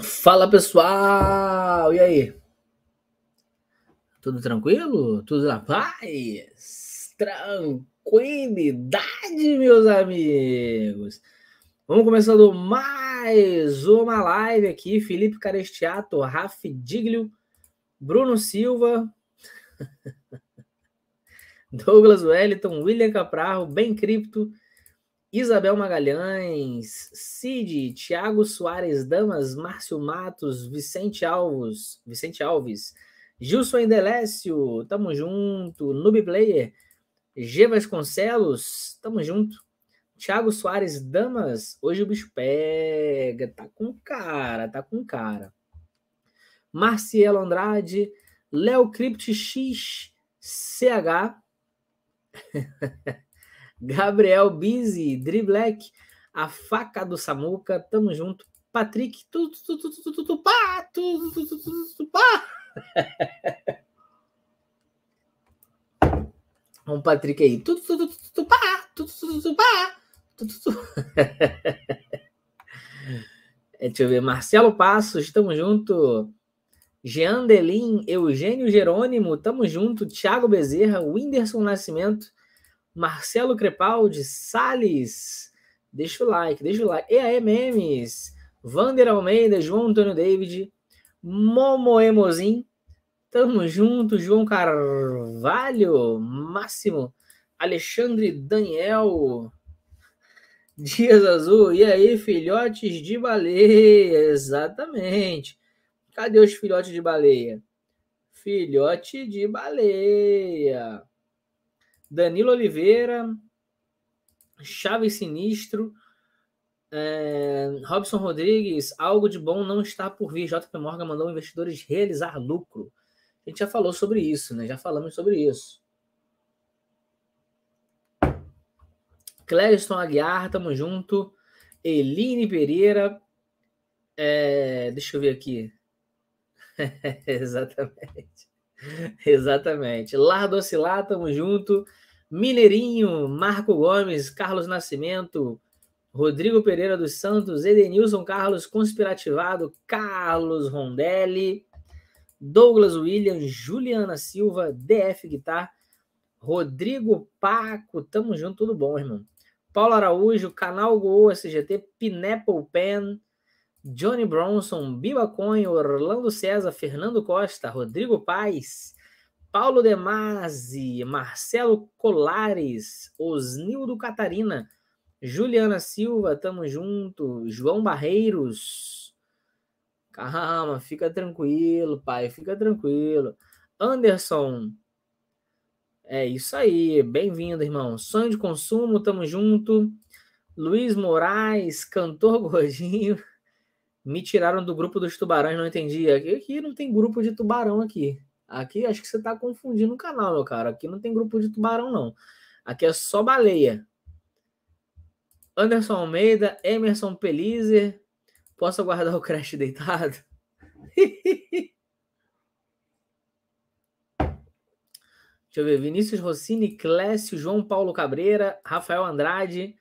Fala pessoal, e aí? Tudo tranquilo? Tudo na paz? Tranquilidade, meus amigos! Vamos começando mais uma live aqui. Felipe Carestiato, Raf Diglio, Bruno Silva, Douglas Wellington, William Capraro, Ben Cripto, Isabel Magalhães, Cid, Tiago Soares Damas, Márcio Matos, Vicente Alves, Vicente Alves, Gilson Endelécio, tamo junto, Noob Player, G Vasconcelos, tamo junto, Tiago Soares Damas, hoje o bicho pega, tá com cara, tá com cara. Marcielo Andrade, Léo Crypt X, CH. Gabriel Bizzi, Dri a faca do Samuca, tamo junto. Patrick, tu, tu, tu, tu, tu, tu, tu, pá, tu, tu, tu, tu, tu, Um Patrick aí. Tu, tu, tu, tu, tu, pá, tu, tu, tu, tu, pá. Tu, tu, tu. Deixa eu ver. Marcelo Passos, tamo junto. Jean Delin, Eugênio Jerônimo, tamo junto. Thiago Bezerra, Whindersson Nascimento, Marcelo Crepaldi, Salles, deixa o like, deixa o like. E aí, Memes, Vander Almeida, João Antônio David, Momo Emozin, tamo junto, João Carvalho, Máximo, Alexandre Daniel, Dias Azul, e aí, filhotes de baleia, exatamente. Cadê os filhotes de baleia? Filhote de baleia. Danilo Oliveira, Chaves Sinistro, é, Robson Rodrigues, algo de bom não está por vir. JP Morgan mandou investidores realizar lucro. A gente já falou sobre isso, né? Já falamos sobre isso. Clériston Aguiar, tamo junto. Eline Pereira. É, deixa eu ver aqui. Exatamente. Exatamente. Lardocilá, tamo junto. Mineirinho, Marco Gomes, Carlos Nascimento, Rodrigo Pereira dos Santos, Edenilson Carlos Conspirativado, Carlos Rondelli, Douglas William, Juliana Silva, DF Guitar, Rodrigo Paco, tamo junto, tudo bom, irmão. Paulo Araújo, Canal Gol SGT, Pineapple Pen, Johnny Bronson, Biba Conho, Orlando César, Fernando Costa, Rodrigo Paz, Paulo Masi, Marcelo Colares, Osnildo Catarina, Juliana Silva, tamo junto, João Barreiros. Calma, fica tranquilo, pai, fica tranquilo. Anderson, é isso aí, bem-vindo, irmão. Sonho de consumo, tamo junto. Luiz Moraes, cantor gordinho. Me tiraram do grupo dos tubarões, não entendi. aqui não tem grupo de tubarão aqui. Aqui acho que você tá confundindo o canal, meu cara. Aqui não tem grupo de tubarão, não. Aqui é só baleia. Anderson Almeida, Emerson Pelizer. Posso aguardar o crash deitado? Deixa eu ver. Vinícius Rossini, Clécio, João Paulo Cabreira, Rafael Andrade.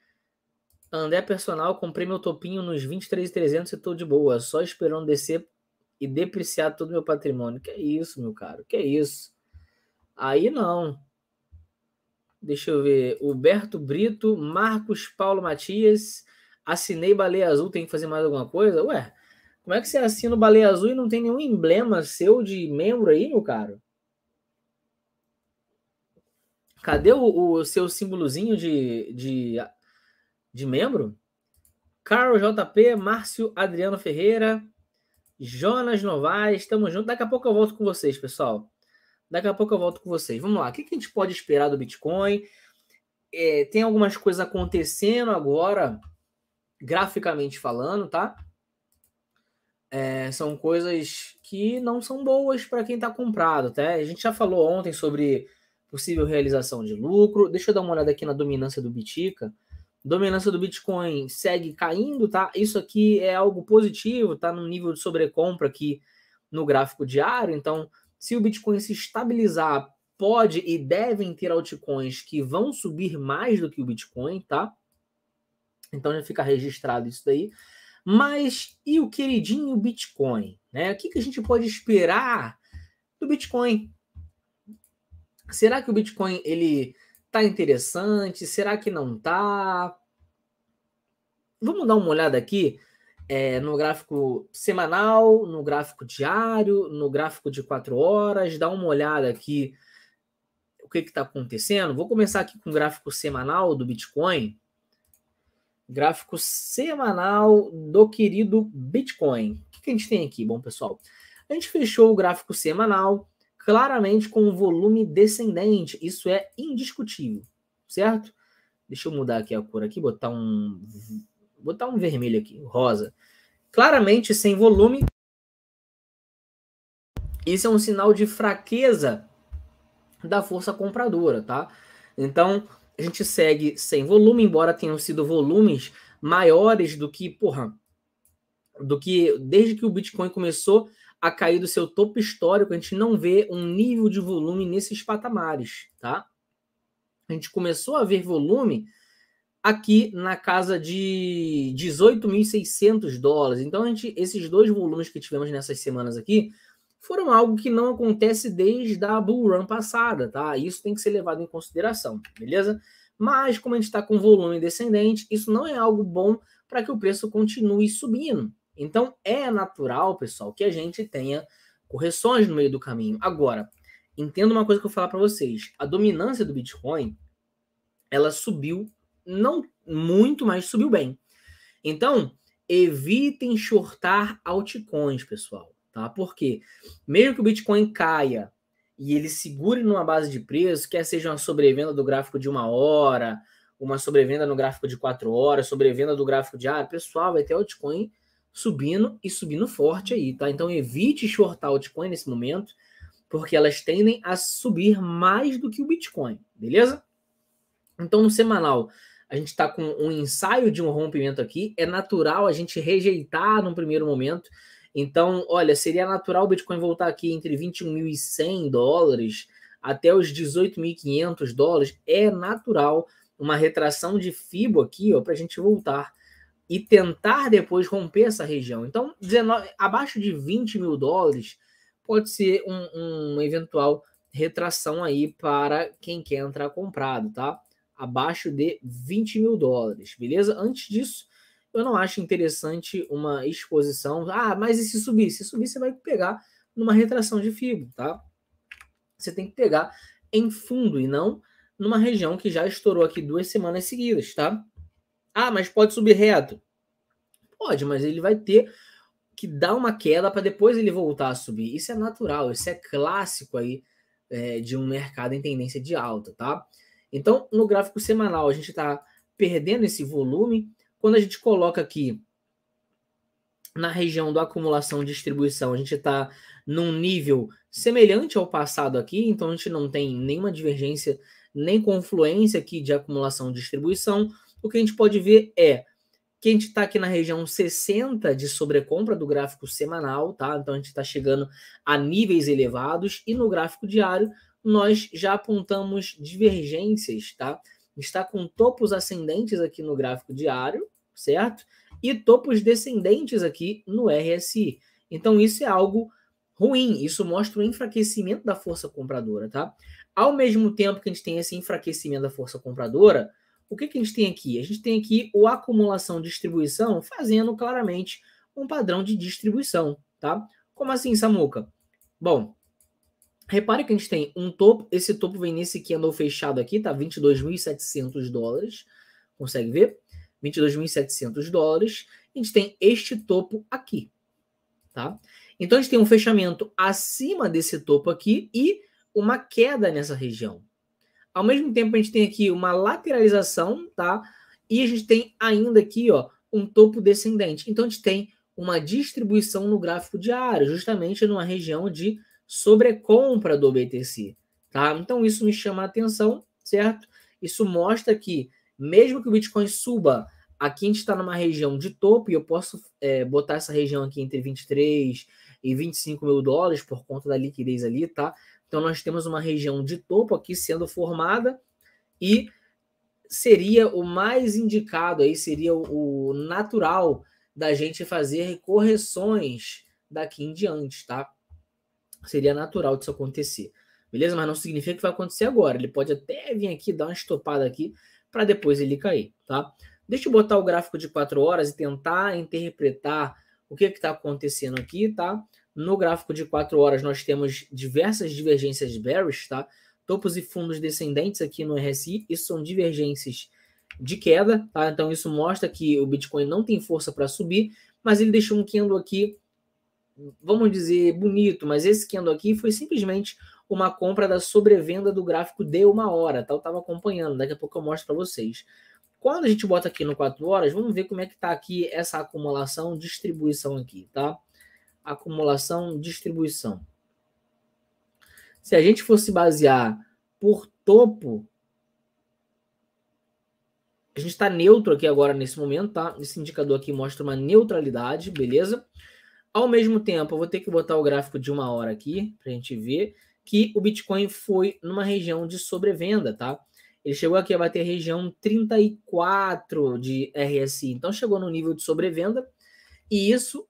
André Personal, comprei meu topinho nos 23.300 e tô de boa. Só esperando descer e depreciar todo o meu patrimônio. Que é isso, meu caro? Que é isso? Aí não. Deixa eu ver. Huberto Brito, Marcos Paulo Matias. Assinei Baleia Azul, tem que fazer mais alguma coisa? Ué, como é que você assina o Baleia Azul e não tem nenhum emblema seu de membro aí, meu caro? Cadê o, o seu símbolozinho de, de, de membro? Carlos JP, Márcio Adriano Ferreira, Jonas Novaes, estamos juntos. Daqui a pouco eu volto com vocês, pessoal. Daqui a pouco eu volto com vocês. Vamos lá, o que, a gente pode esperar do Bitcoin? É, tem algumas coisas acontecendo agora, graficamente falando, tá? É, são coisas que não são boas para quem está comprado, tá? A gente já falou ontem sobre possível realização de lucro. Deixa eu dar uma olhada aqui na dominância do Bitica. Dominância do Bitcoin segue caindo, tá? Isso aqui é algo positivo, tá? No nível de sobrecompra aqui no gráfico diário. Então, se o Bitcoin se estabilizar, pode e devem ter altcoins que vão subir mais do que o Bitcoin, tá? Então já fica registrado isso daí. Mas e o queridinho Bitcoin? Né? O que, que a gente pode esperar do Bitcoin? Será que o Bitcoin ele Tá interessante? Será que não tá? Vamos dar uma olhada aqui é, no gráfico semanal, no gráfico diário, no gráfico de quatro horas, dá uma olhada aqui o que está acontecendo. Vou começar aqui com o gráfico semanal do Bitcoin. Gráfico semanal do querido Bitcoin. O que, que a gente tem aqui? Bom, pessoal, a gente fechou o gráfico semanal claramente com um volume descendente. Isso é indiscutível, certo? Deixa eu mudar aqui a cor aqui, botar um botar um vermelho aqui, rosa. Claramente sem volume. Isso é um sinal de fraqueza da força compradora, tá? Então, a gente segue sem volume, embora tenham sido volumes maiores do que, porra, do que desde que o Bitcoin começou a cair do seu topo histórico, a gente não vê um nível de volume nesses patamares, tá? A gente começou a ver volume aqui na casa de 18.600 dólares. Então, a gente, esses dois volumes que tivemos nessas semanas aqui foram algo que não acontece desde a bull run passada, tá? Isso tem que ser levado em consideração, beleza? Mas, como a gente está com volume descendente, isso não é algo bom para que o preço continue subindo, então é natural, pessoal, que a gente tenha correções no meio do caminho. Agora, entenda uma coisa que eu vou falar para vocês. A dominância do Bitcoin, ela subiu não muito, mas subiu bem. Então, evitem shortar altcoins, pessoal, tá? Porque mesmo que o Bitcoin caia e ele segure numa base de preço, quer seja uma sobrevenda do gráfico de uma hora, uma sobrevenda no gráfico de quatro horas, sobrevenda do gráfico de ah, pessoal, vai ter altcoin subindo e subindo forte aí, tá? Então evite short altcoin nesse momento, porque elas tendem a subir mais do que o Bitcoin, beleza? Então no semanal a gente está com um ensaio de um rompimento aqui, é natural a gente rejeitar num primeiro momento. Então, olha, seria natural o Bitcoin voltar aqui entre 21.100 dólares até os 18.500 dólares. É natural uma retração de FIBO aqui, ó, para a gente voltar e tentar depois romper essa região. Então, 19, abaixo de 20 mil dólares pode ser um, um eventual retração aí para quem quer entrar comprado, tá? Abaixo de 20 mil dólares, beleza? Antes disso, eu não acho interessante uma exposição. Ah, mas e se subir? Se subir, você vai pegar numa retração de fibra, tá? Você tem que pegar em fundo e não numa região que já estourou aqui duas semanas seguidas, tá? Ah, mas pode subir reto. Pode, mas ele vai ter que dar uma queda para depois ele voltar a subir. Isso é natural, isso é clássico aí é, de um mercado em tendência de alta, tá? Então, no gráfico semanal, a gente está perdendo esse volume. Quando a gente coloca aqui na região do acumulação e distribuição, a gente está num nível semelhante ao passado aqui, então a gente não tem nenhuma divergência nem confluência aqui de acumulação e distribuição o que a gente pode ver é que a gente está aqui na região 60 de sobrecompra do gráfico semanal, tá? Então a gente está chegando a níveis elevados e no gráfico diário nós já apontamos divergências, tá? Está com topos ascendentes aqui no gráfico diário, certo? E topos descendentes aqui no RSI. Então isso é algo ruim, isso mostra o enfraquecimento da força compradora, tá? Ao mesmo tempo que a gente tem esse enfraquecimento da força compradora, o que, que a gente tem aqui? A gente tem aqui o acumulação distribuição fazendo claramente um padrão de distribuição, tá? Como assim, Samuca? Bom, repare que a gente tem um topo, esse topo vem nesse candle fechado aqui, tá? 22.700 dólares, consegue ver? 22.700 dólares. A gente tem este topo aqui, tá? Então a gente tem um fechamento acima desse topo aqui e uma queda nessa região. Ao mesmo tempo, a gente tem aqui uma lateralização, tá? E a gente tem ainda aqui, ó, um topo descendente. Então, a gente tem uma distribuição no gráfico diário, justamente numa região de sobrecompra do BTC, tá? Então, isso me chama a atenção, certo? Isso mostra que, mesmo que o Bitcoin suba, aqui a gente está numa região de topo e eu posso é, botar essa região aqui entre 23 e 25 mil dólares por conta da liquidez ali, tá? Então, nós temos uma região de topo aqui sendo formada e seria o mais indicado aí, seria o, natural da gente fazer correções daqui em diante, tá? Seria natural disso acontecer. Beleza? Mas não significa que vai acontecer agora. Ele pode até vir aqui, dar uma estopada aqui, para depois ele cair, tá? Deixa eu botar o gráfico de 4 horas e tentar interpretar o que está acontecendo aqui, tá? No gráfico de 4 horas, nós temos diversas divergências bearish, tá? Topos e fundos descendentes aqui no RSI, isso são divergências de queda, tá? Então isso mostra que o Bitcoin não tem força para subir, mas ele deixou um candle aqui, vamos dizer, bonito, mas esse candle aqui foi simplesmente uma compra da sobrevenda do gráfico de uma hora, tá? Eu estava acompanhando, daqui a pouco eu mostro para vocês. Quando a gente bota aqui no 4 horas, vamos ver como é que está aqui essa acumulação, distribuição aqui, tá? acumulação, distribuição. Se a gente fosse basear por topo, a gente está neutro aqui agora nesse momento, tá? Esse indicador aqui mostra uma neutralidade, beleza? Ao mesmo tempo, eu vou ter que botar o gráfico de uma hora aqui para a gente ver que o Bitcoin foi numa região de sobrevenda, tá? Ele chegou aqui a bater a região 34 de RSI, então chegou no nível de sobrevenda e isso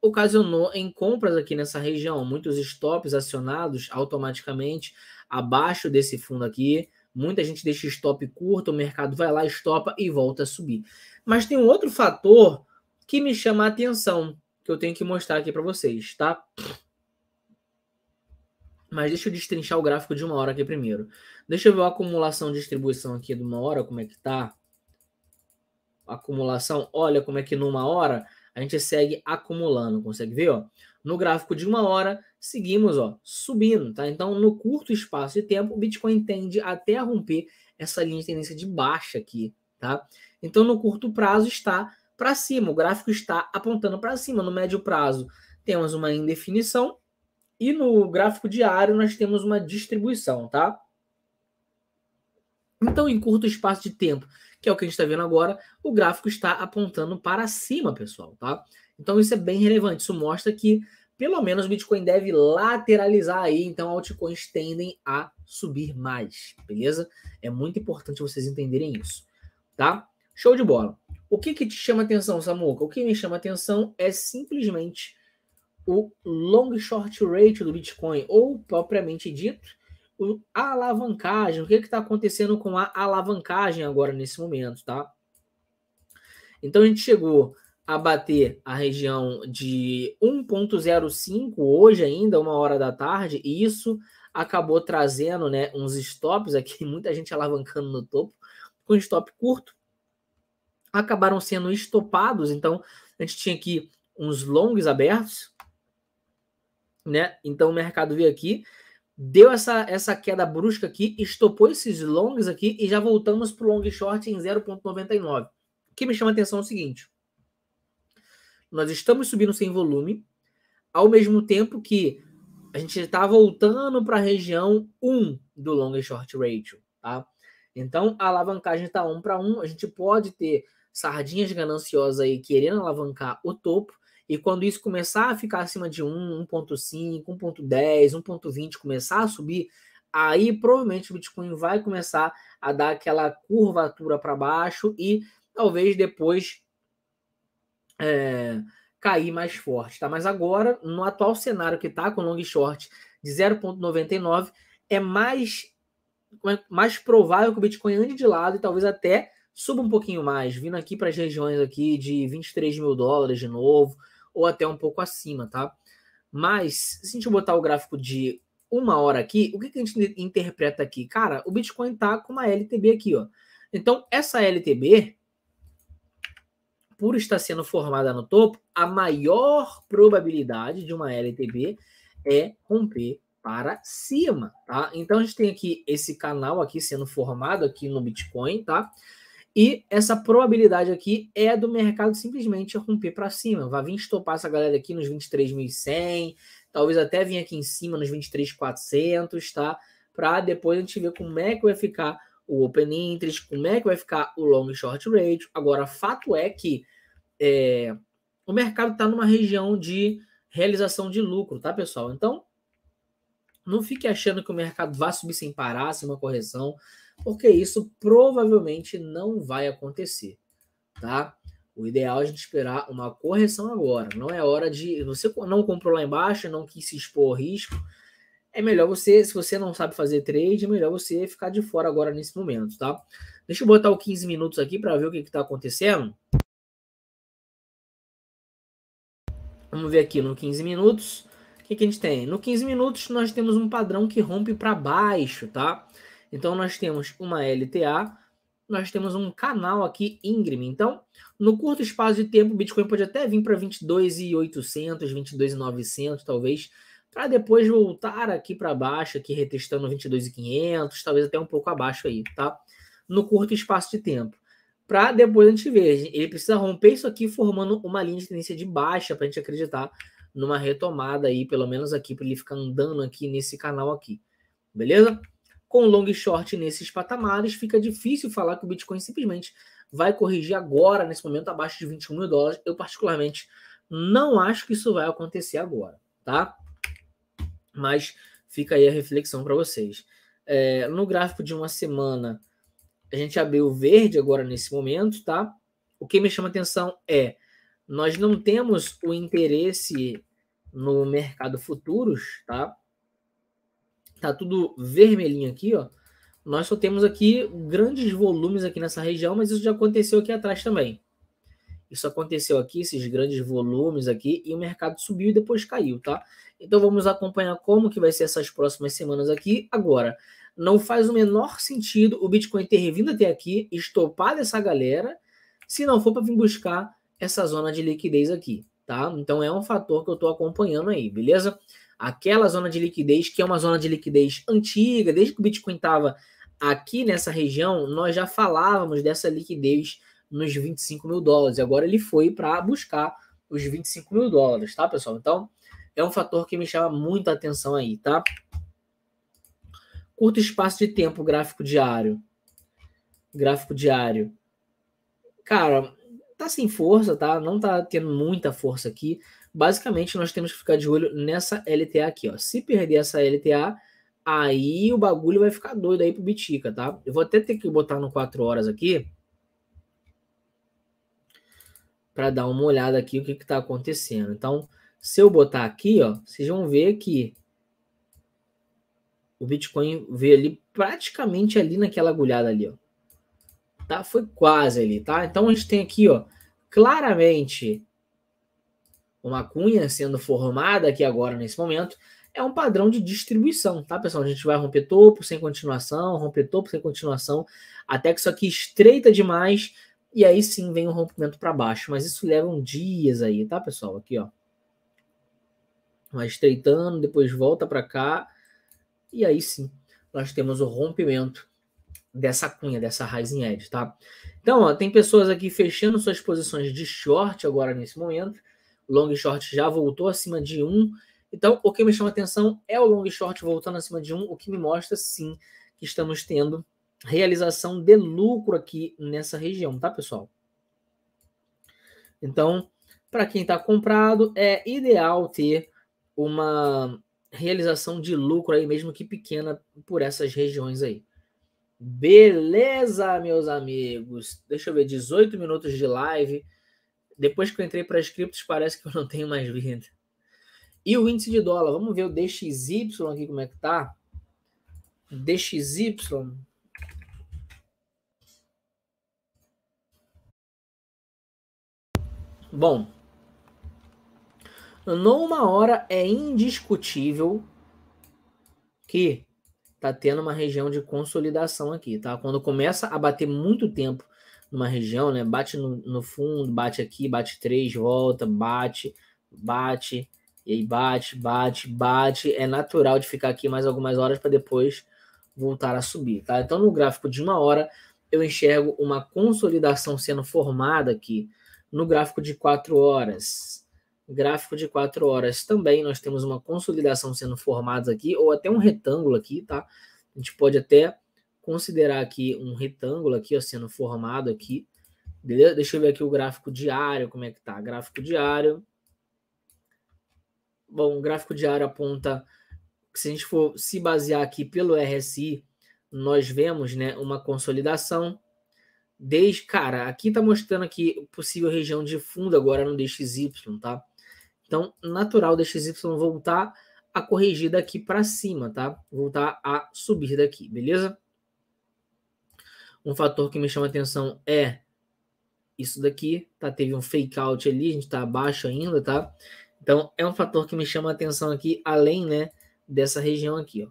ocasionou em compras aqui nessa região, muitos stops acionados automaticamente abaixo desse fundo aqui. Muita gente deixa stop curto, o mercado vai lá, estopa e volta a subir. Mas tem um outro fator que me chama a atenção, que eu tenho que mostrar aqui para vocês, tá? Mas deixa eu destrinchar o gráfico de uma hora aqui primeiro. Deixa eu ver a acumulação de distribuição aqui de uma hora, como é que tá. Acumulação, olha como é que numa hora a gente segue acumulando, consegue ver, ó? No gráfico de uma hora, seguimos, ó, subindo, tá? Então, no curto espaço de tempo, o Bitcoin tende até a romper essa linha de tendência de baixa aqui, tá? Então, no curto prazo está para cima, o gráfico está apontando para cima. No médio prazo, temos uma indefinição e no gráfico diário nós temos uma distribuição, tá? Então, em curto espaço de tempo, que é o que a gente está vendo agora, o gráfico está apontando para cima, pessoal, tá? Então, isso é bem relevante. Isso mostra que, pelo menos, o Bitcoin deve lateralizar aí. Então, altcoins tendem a subir mais, beleza? É muito importante vocês entenderem isso, tá? Show de bola. O que, que te chama atenção, Samuca? O que me chama atenção é simplesmente o long short rate do Bitcoin, ou propriamente dito, um alavancagem. O que está acontecendo com a alavancagem agora nesse momento, tá? Então a gente chegou a bater a região de 1.05 hoje ainda, uma hora da tarde, e isso acabou trazendo né, uns stops aqui, muita gente alavancando no topo, com stop curto, acabaram sendo estopados, então a gente tinha aqui uns longs abertos, né? Então o mercado veio aqui, deu essa, essa queda brusca aqui, estopou esses longs aqui e já voltamos para o long short em 0,99. O que me chama a atenção é o seguinte: nós estamos subindo sem volume, ao mesmo tempo que a gente está voltando para a região 1 do long short ratio. Tá? Então a alavancagem está 1 para 1, a gente pode ter sardinhas gananciosas aí querendo alavancar o topo e quando isso começar a ficar acima de 1, 1.5, 1.10, 1.20, começar a subir, aí provavelmente o Bitcoin vai começar a dar aquela curvatura para baixo e talvez depois é, cair mais forte, tá? Mas agora, no atual cenário que está com long short de 0.99, é mais é, mais provável que o Bitcoin ande de lado e talvez até suba um pouquinho mais, vindo aqui para as regiões aqui de 23 mil dólares de novo, ou até um pouco acima, tá? Mas, se a gente botar o gráfico de uma hora aqui, o que, que a gente interpreta aqui? Cara, o Bitcoin tá com uma LTB aqui, ó. Então, essa LTB, por estar sendo formada no topo, a maior probabilidade de uma LTB é romper para cima, tá? Então, a gente tem aqui esse canal aqui sendo formado aqui no Bitcoin, tá? E essa probabilidade aqui é do mercado simplesmente romper para cima. Vai vir estopar essa galera aqui nos 23.100, talvez até vir aqui em cima nos 23.400, tá? Para depois a gente ver como é que vai ficar o open interest, como é que vai ficar o long short rate. Agora, fato é que é, o mercado está numa região de realização de lucro, tá, pessoal? Então, não fique achando que o mercado vai subir sem parar, sem uma correção porque isso provavelmente não vai acontecer, tá? O ideal é a gente esperar uma correção agora. Não é hora de você não comprou lá embaixo, não quis se expor ao risco. É melhor você, se você não sabe fazer trade, é melhor você ficar de fora agora nesse momento, tá? Deixa eu botar o 15 minutos aqui para ver o que está acontecendo. Vamos ver aqui no 15 minutos. O que, que a gente tem? No 15 minutos nós temos um padrão que rompe para baixo, tá? Então, nós temos uma LTA, nós temos um canal aqui íngreme. Então, no curto espaço de tempo, o Bitcoin pode até vir para 22,800, 22,900, talvez, para depois voltar aqui para baixo, aqui retestando 22,500, talvez até um pouco abaixo aí, tá? No curto espaço de tempo. Para depois a gente ver, ele precisa romper isso aqui formando uma linha de tendência de baixa para a gente acreditar numa retomada aí, pelo menos aqui, para ele ficar andando aqui nesse canal aqui. Beleza? com long e short nesses patamares, fica difícil falar que o Bitcoin simplesmente vai corrigir agora, nesse momento, abaixo de 21 mil dólares. Eu, particularmente, não acho que isso vai acontecer agora, tá? Mas fica aí a reflexão para vocês. É, no gráfico de uma semana, a gente abriu verde agora nesse momento, tá? O que me chama atenção é nós não temos o interesse no mercado futuros, tá? tá tudo vermelhinho aqui, ó. Nós só temos aqui grandes volumes aqui nessa região, mas isso já aconteceu aqui atrás também. Isso aconteceu aqui, esses grandes volumes aqui, e o mercado subiu e depois caiu, tá? Então vamos acompanhar como que vai ser essas próximas semanas aqui. Agora, não faz o menor sentido o Bitcoin ter vindo até aqui, estopar essa galera, se não for para vir buscar essa zona de liquidez aqui, tá? Então é um fator que eu estou acompanhando aí, beleza? aquela zona de liquidez, que é uma zona de liquidez antiga, desde que o Bitcoin estava aqui nessa região, nós já falávamos dessa liquidez nos 25 mil dólares. Agora ele foi para buscar os 25 mil dólares, tá, pessoal? Então, é um fator que me chama muita atenção aí, tá? Curto espaço de tempo, gráfico diário. Gráfico diário. Cara, tá sem força, tá? Não tá tendo muita força aqui. Basicamente, nós temos que ficar de olho nessa LTA aqui, ó. Se perder essa LTA, aí o bagulho vai ficar doido aí pro Bitica, tá? Eu vou até ter que botar no 4 horas aqui para dar uma olhada aqui o que que tá acontecendo. Então, se eu botar aqui, ó, vocês vão ver que o Bitcoin veio ali praticamente ali naquela agulhada ali, ó. Tá? Foi quase ali, tá? Então a gente tem aqui, ó, claramente uma cunha sendo formada aqui agora nesse momento, é um padrão de distribuição, tá, pessoal? A gente vai romper topo sem continuação, romper topo sem continuação, até que isso aqui estreita demais e aí sim vem o um rompimento para baixo, mas isso levam dias aí, tá, pessoal? Aqui, ó. Vai estreitando, depois volta para cá e aí sim nós temos o rompimento dessa cunha, dessa rising edge, tá? Então, ó, tem pessoas aqui fechando suas posições de short agora nesse momento long short já voltou acima de 1. Então, o que me chama atenção é o long short voltando acima de 1, o que me mostra sim que estamos tendo realização de lucro aqui nessa região, tá, pessoal? Então, para quem está comprado, é ideal ter uma realização de lucro aí, mesmo que pequena, por essas regiões aí. Beleza, meus amigos? Deixa eu ver, 18 minutos de live. Depois que eu entrei para as criptos, parece que eu não tenho mais vida. E o índice de dólar, vamos ver o DXY aqui como é que tá. DXY. Bom, numa hora é indiscutível que tá tendo uma região de consolidação aqui, tá? Quando começa a bater muito tempo numa região, né? Bate no, no fundo, bate aqui, bate três, volta, bate, bate, e aí bate, bate, bate. É natural de ficar aqui mais algumas horas para depois voltar a subir, tá? Então, no gráfico de uma hora, eu enxergo uma consolidação sendo formada aqui. No gráfico de quatro horas, gráfico de quatro horas também, nós temos uma consolidação sendo formada aqui, ou até um retângulo aqui, tá? A gente pode até considerar aqui um retângulo aqui, ó, sendo formado aqui. Beleza? Deixa eu ver aqui o gráfico diário, como é que tá? Gráfico diário. Bom, o gráfico diário aponta se a gente for se basear aqui pelo RSI, nós vemos, né, uma consolidação. Desde, cara, aqui tá mostrando aqui possível região de fundo agora no DXY, tá? Então, natural DXY voltar a corrigir daqui para cima, tá? Voltar a subir daqui, beleza? Um fator que me chama atenção é isso daqui, tá? Teve um fake out ali, a gente tá abaixo ainda, tá? Então é um fator que me chama atenção aqui, além, né, dessa região aqui, ó.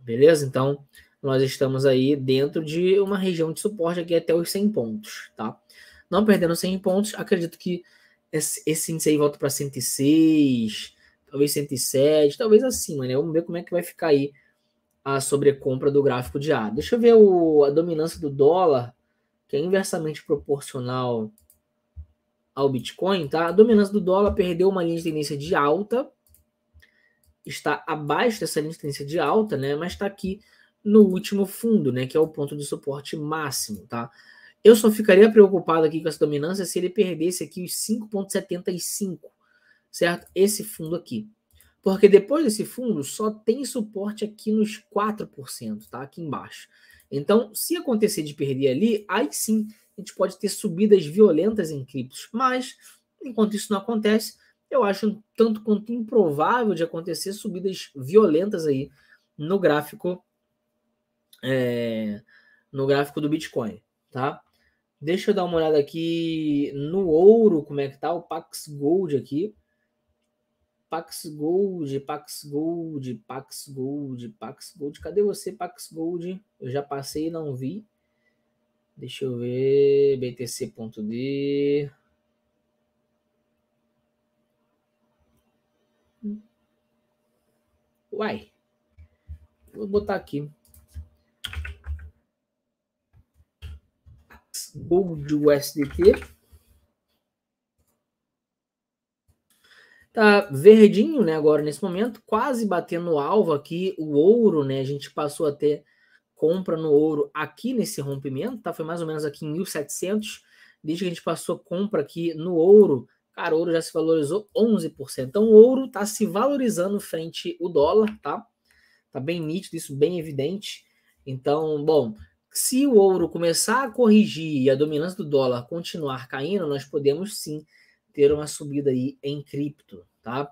Beleza? Então, nós estamos aí dentro de uma região de suporte aqui até os 100 pontos, tá? Não perdendo 100 pontos, acredito que esse, esse índice aí volta para 106, talvez 107, talvez acima, né? Vamos ver como é que vai ficar aí a sobrecompra do gráfico de a. Deixa eu ver o, a dominância do dólar, que é inversamente proporcional ao Bitcoin, tá? A dominância do dólar perdeu uma linha de tendência de alta, está abaixo dessa linha de tendência de alta, né? Mas está aqui no último fundo, né? Que é o ponto de suporte máximo, tá? Eu só ficaria preocupado aqui com essa dominância se ele perdesse aqui os 5,75, certo? Esse fundo aqui. Porque depois desse fundo só tem suporte aqui nos 4%, tá? Aqui embaixo. Então, se acontecer de perder ali, aí sim a gente pode ter subidas violentas em criptos. Mas, enquanto isso não acontece, eu acho um tanto quanto improvável de acontecer subidas violentas aí no gráfico é, no gráfico do Bitcoin, tá? Deixa eu dar uma olhada aqui no ouro, como é que tá o Pax Gold aqui. Pax Gold, Pax Gold, Pax Gold, Pax Gold. Cadê você, Pax Gold? Eu já passei e não vi. Deixa eu ver. BTC.d. Uai. Vou botar aqui. Pax Gold USDT. Tá verdinho, né, agora nesse momento, quase batendo o alvo aqui, o ouro, né, a gente passou até compra no ouro aqui nesse rompimento, tá? Foi mais ou menos aqui em 1700, desde que a gente passou compra aqui no ouro, cara, o ouro já se valorizou 11%. Então o ouro tá se valorizando frente o dólar, tá? Tá bem nítido isso, bem evidente. Então, bom, se o ouro começar a corrigir e a dominância do dólar continuar caindo, nós podemos sim ter uma subida aí em cripto, tá?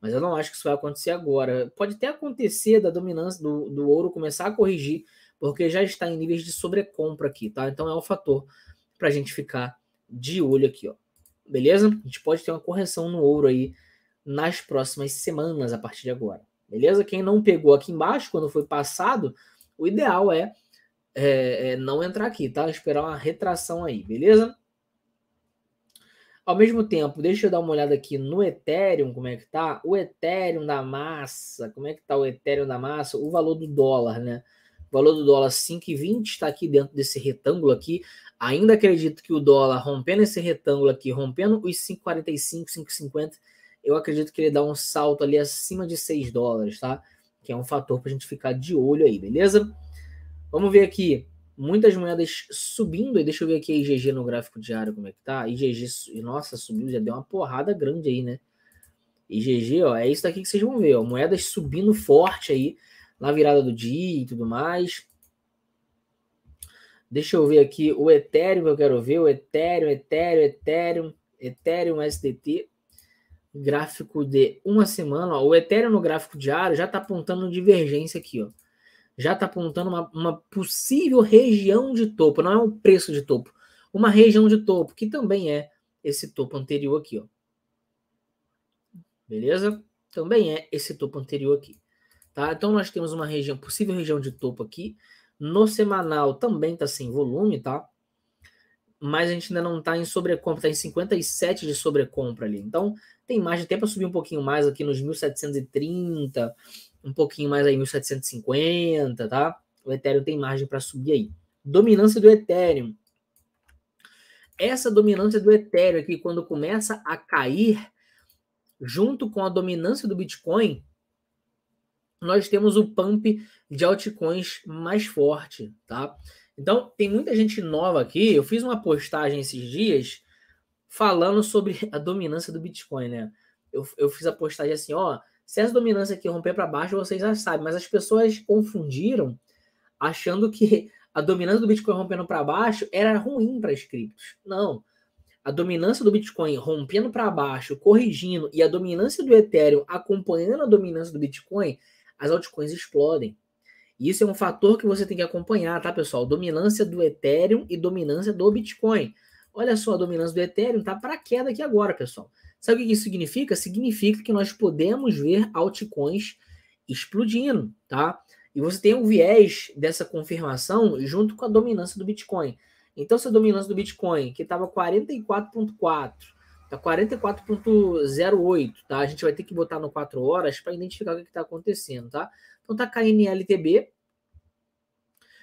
Mas eu não acho que isso vai acontecer agora. Pode até acontecer da dominância do, do ouro começar a corrigir, porque já está em níveis de sobrecompra aqui, tá? Então é um fator para a gente ficar de olho aqui, ó. Beleza? A gente pode ter uma correção no ouro aí nas próximas semanas a partir de agora. Beleza? Quem não pegou aqui embaixo, quando foi passado, o ideal é, é, é não entrar aqui, tá? Esperar uma retração aí, beleza? Ao mesmo tempo, deixa eu dar uma olhada aqui no Ethereum, como é que tá? O Ethereum da massa, como é que tá o Ethereum da massa? O valor do dólar, né? O valor do dólar 5,20 está aqui dentro desse retângulo aqui. Ainda acredito que o dólar rompendo esse retângulo aqui, rompendo os 5,45, 5,50, eu acredito que ele dá um salto ali acima de 6 dólares, tá? Que é um fator para a gente ficar de olho aí, beleza? Vamos ver aqui muitas moedas subindo. E deixa eu ver aqui a IGG no gráfico diário como é que tá. IGG, nossa, subiu, já deu uma porrada grande aí, né? IGG, ó, é isso daqui que vocês vão ver, ó, moedas subindo forte aí na virada do dia e tudo mais. Deixa eu ver aqui o Ethereum eu quero ver, o Ethereum, Ethereum, Ethereum, Ethereum SDT, gráfico de uma semana, ó, o Ethereum no gráfico diário já tá apontando divergência aqui, ó já está apontando uma, uma, possível região de topo, não é um preço de topo, uma região de topo, que também é esse topo anterior aqui, ó. Beleza? Também é esse topo anterior aqui, tá? Então nós temos uma região, possível região de topo aqui. No semanal também está sem volume, tá? Mas a gente ainda não está em sobrecompra, está em 57 de sobrecompra ali. Então tem de tempo para subir um pouquinho mais aqui nos 1730, um pouquinho mais aí, 1750, tá? O Ethereum tem margem para subir aí. Dominância do Ethereum. Essa dominância do Ethereum aqui, quando começa a cair, junto com a dominância do Bitcoin, nós temos o pump de altcoins mais forte, tá? Então, tem muita gente nova aqui. Eu fiz uma postagem esses dias falando sobre a dominância do Bitcoin, né? Eu, eu fiz a postagem assim, ó, se essa dominância aqui romper para baixo, vocês já sabem, mas as pessoas confundiram achando que a dominância do Bitcoin rompendo para baixo era ruim para as criptos. Não. A dominância do Bitcoin rompendo para baixo, corrigindo, e a dominância do Ethereum acompanhando a dominância do Bitcoin, as altcoins explodem. E isso é um fator que você tem que acompanhar, tá, pessoal? Dominância do Ethereum e dominância do Bitcoin. Olha só, a dominância do Ethereum tá para queda aqui agora, pessoal. Sabe o que isso significa? Significa que nós podemos ver altcoins explodindo, tá? E você tem um viés dessa confirmação junto com a dominância do Bitcoin. Então, se a dominância do Bitcoin, que estava 44,4, está 44,08, tá? A gente vai ter que botar no 4 horas para identificar o que está acontecendo, tá? Então, tá caindo em LTB.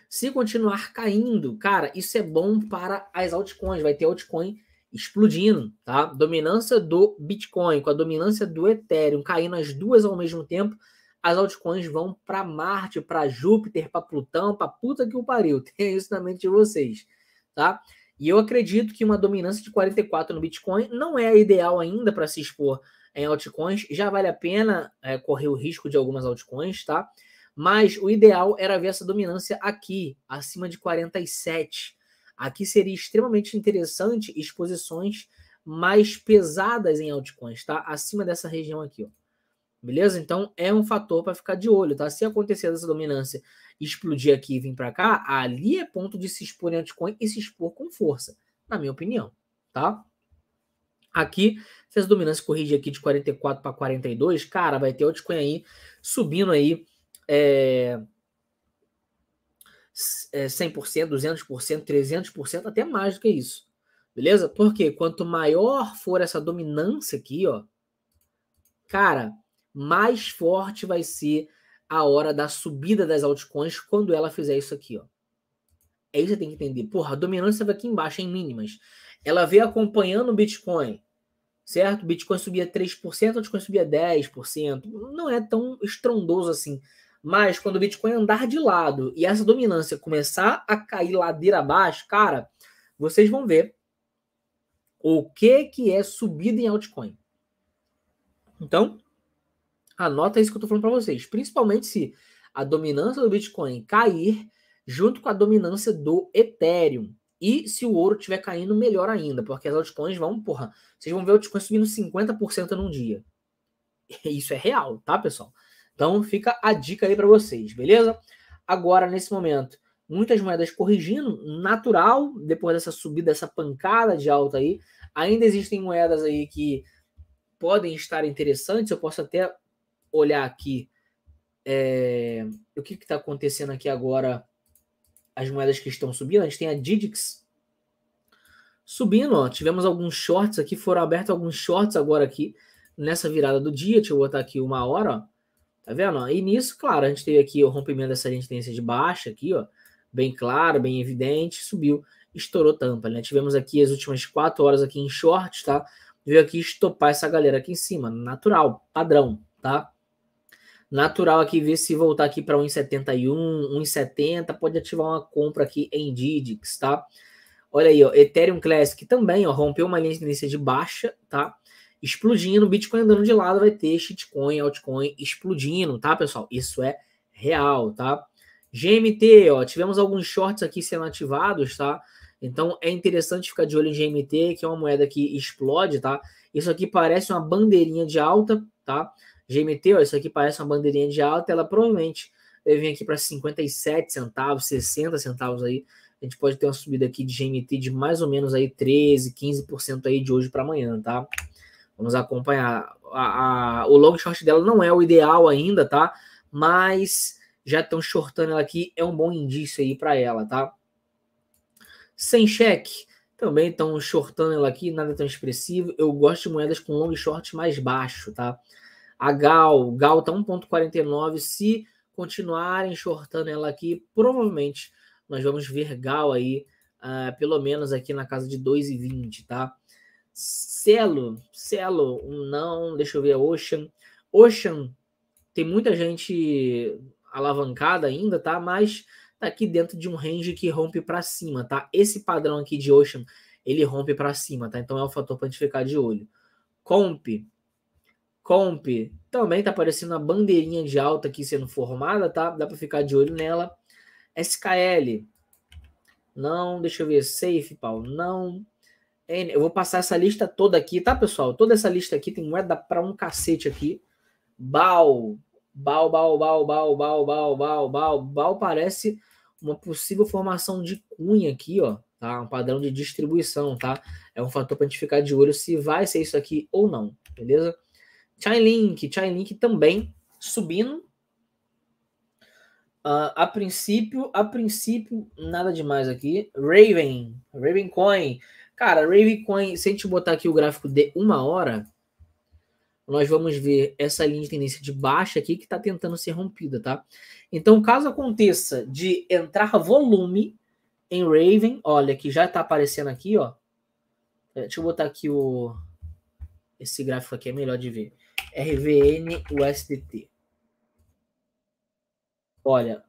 Se continuar caindo, cara, isso é bom para as altcoins. Vai ter altcoin explodindo, tá? Dominância do Bitcoin com a dominância do Ethereum caindo as duas ao mesmo tempo, as altcoins vão para Marte, para Júpiter, para Plutão, para puta que o pariu. Tem isso na mente de vocês, tá? E eu acredito que uma dominância de 44 no Bitcoin não é ideal ainda para se expor em altcoins. Já vale a pena é, correr o risco de algumas altcoins, tá? Mas o ideal era ver essa dominância aqui, acima de 47 Aqui seria extremamente interessante exposições mais pesadas em altcoins, tá? Acima dessa região aqui, ó. Beleza? Então é um fator para ficar de olho, tá? Se acontecer essa dominância explodir aqui e vir para cá, ali é ponto de se expor em altcoin e se expor com força, na minha opinião, tá? Aqui, se essa dominância corrigir aqui de 44 para 42, cara, vai ter altcoin aí subindo aí é, 100%, 200%, 300%, até mais do que isso. Beleza? Porque quanto maior for essa dominância aqui, ó, cara, mais forte vai ser a hora da subida das altcoins quando ela fizer isso aqui, ó. É isso que você tem que entender. Porra, a dominância vai aqui embaixo, em mínimas. Ela veio acompanhando o Bitcoin, certo? Bitcoin subia 3%, a altcoin subia 10%. Não é tão estrondoso assim. Mas quando o Bitcoin andar de lado e essa dominância começar a cair ladeira abaixo, cara, vocês vão ver o que que é subida em altcoin. Então, anota isso que eu estou falando para vocês, principalmente se a dominância do Bitcoin cair junto com a dominância do Ethereum. E se o ouro estiver caindo, melhor ainda, porque as altcoins vão, porra, vocês vão ver o Bitcoin subindo 50% num dia. Isso é real, tá, pessoal? Então fica a dica aí para vocês, beleza? Agora, nesse momento, muitas moedas corrigindo, natural, depois dessa subida, dessa pancada de alta aí. Ainda existem moedas aí que podem estar interessantes. Eu posso até olhar aqui é, o que está acontecendo aqui agora. As moedas que estão subindo, a gente tem a Didix subindo. Ó. Tivemos alguns shorts aqui, foram abertos alguns shorts agora aqui nessa virada do dia. Deixa eu botar aqui uma hora. Ó Tá vendo? E nisso, claro, a gente teve aqui o rompimento dessa linha de tendência de baixa aqui, ó, bem claro, bem evidente, subiu, estourou tampa, né? Tivemos aqui as últimas quatro horas aqui em short, tá? Veio aqui estopar essa galera aqui em cima, natural, padrão, tá? Natural aqui ver se voltar aqui para 1,71, 1,70, pode ativar uma compra aqui em Didix, tá? Olha aí, ó, Ethereum Classic também, ó, rompeu uma linha de tendência de baixa, tá? explodindo, Bitcoin andando de lado, vai ter shitcoin, altcoin explodindo, tá, pessoal? Isso é real, tá? GMT, ó, tivemos alguns shorts aqui sendo ativados, tá? Então é interessante ficar de olho em GMT, que é uma moeda que explode, tá? Isso aqui parece uma bandeirinha de alta, tá? GMT, ó, isso aqui parece uma bandeirinha de alta, ela provavelmente deve vir aqui para 57 centavos, 60 centavos aí. A gente pode ter uma subida aqui de GMT de mais ou menos aí 13, 15% aí de hoje para amanhã, tá? Vamos acompanhar. A, a, o long short dela não é o ideal ainda, tá? Mas já estão shortando ela aqui, é um bom indício aí para ela, tá? Sem cheque, também estão shortando ela aqui, nada tão expressivo. Eu gosto de moedas com long short mais baixo, tá? A Gal, Gal tá 1.49, se continuarem shortando ela aqui, provavelmente nós vamos ver Gal aí, uh, pelo menos aqui na casa de 2,20, tá? celo celo um não, deixa eu ver, Ocean. Ocean, tem muita gente alavancada ainda, tá? Mas tá aqui dentro de um range que rompe para cima, tá? Esse padrão aqui de Ocean, ele rompe para cima, tá? Então é um fator para gente ficar de olho. Comp, Comp, também tá aparecendo uma bandeirinha de alta aqui sendo formada, tá? Dá para ficar de olho nela. SKL, não, deixa eu ver, Safe, Paulo, não. Eu vou passar essa lista toda aqui, tá, pessoal? Toda essa lista aqui tem moeda para um cacete aqui. Bal, bal, bal, bal, bal, bal, bal, bal, bal, bal parece uma possível formação de cunha aqui, ó, tá? Um padrão de distribuição, tá? É um fator para a gente ficar de olho se vai ser isso aqui ou não, beleza? Chainlink, Chainlink também subindo. Uh, a princípio, a princípio, nada demais aqui. Raven, Raven Coin. Cara, Ravecoin, se a gente botar aqui o gráfico de uma hora, nós vamos ver essa linha de tendência de baixa aqui que está tentando ser rompida, tá? Então, caso aconteça de entrar volume em Raven, olha, que já está aparecendo aqui, ó. É, deixa eu botar aqui o... Esse gráfico aqui é melhor de ver. RVN USDT. Olha,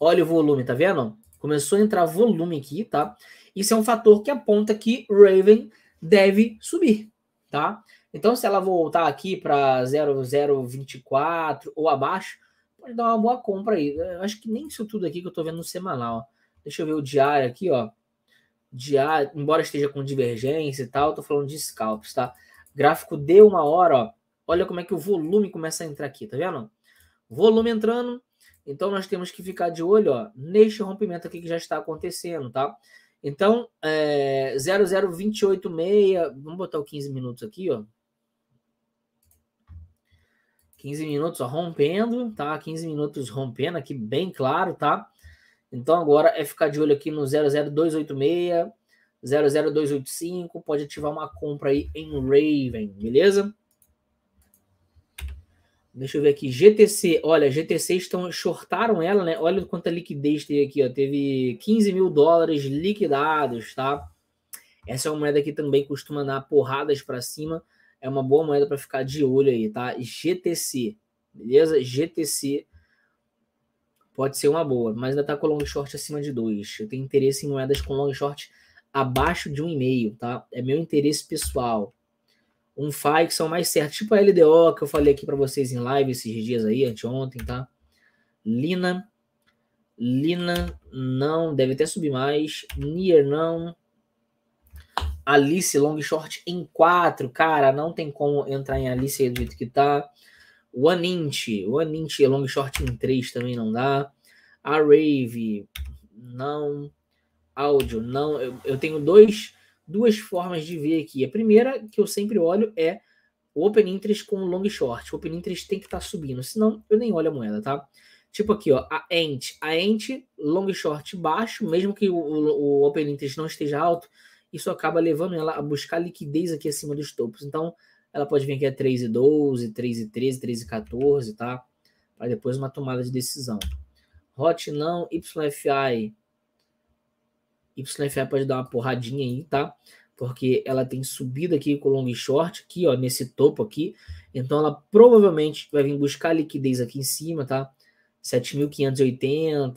olha o volume, tá vendo? Começou a entrar volume aqui, tá? Isso é um fator que aponta que Raven deve subir, tá? Então, se ela voltar aqui para 0,024 ou abaixo, pode dar uma boa compra aí. Eu acho que nem isso tudo aqui que eu estou vendo no semanal. Deixa eu ver o diário aqui, ó. Diário, embora esteja com divergência e tal, estou falando de scalps, tá? Gráfico de uma hora, ó. Olha como é que o volume começa a entrar aqui, tá vendo? Volume entrando. Então, nós temos que ficar de olho, ó, neste rompimento aqui que já está acontecendo, tá? Então, é, 00286, vamos botar o 15 minutos aqui, ó. 15 minutos ó, rompendo, tá? 15 minutos rompendo aqui, bem claro, tá? Então agora é ficar de olho aqui no 00286, 00285, pode ativar uma compra aí em Raven, beleza? Deixa eu ver aqui. GTC, olha, GTC estão, shortaram ela, né? Olha quanta liquidez teve aqui, ó. Teve 15 mil dólares liquidados, tá? Essa é uma moeda que também costuma dar porradas para cima. É uma boa moeda para ficar de olho aí, tá? GTC, beleza? GTC pode ser uma boa, mas ainda tá com long short acima de dois Eu tenho interesse em moedas com long short abaixo de um e meio tá? É meu interesse pessoal um FAI que são mais certos, tipo a LDO que eu falei aqui para vocês em live esses dias aí, anteontem, tá? Lina, Lina não, deve até subir mais, Nier não, Alice long short em 4, cara, não tem como entrar em Alice do jeito que tá. One Inch, One Inch long short em 3 também não dá. A Rave, não. Áudio, não. Eu, eu tenho dois duas formas de ver aqui. A primeira que eu sempre olho é o open interest com o long short. O open interest tem que estar tá subindo, senão eu nem olho a moeda, tá? Tipo aqui, ó, a ENT. A ENT, long short baixo, mesmo que o, o, open interest não esteja alto, isso acaba levando ela a buscar liquidez aqui acima dos topos. Então, ela pode vir aqui a 3,12, 3,13, 3,14, tá? Para depois uma tomada de decisão. Hot não, YFI YFA pode dar uma porradinha aí, tá? Porque ela tem subida aqui com long e short, aqui, ó, nesse topo aqui. Então ela provavelmente vai vir buscar liquidez aqui em cima, tá? 7.580,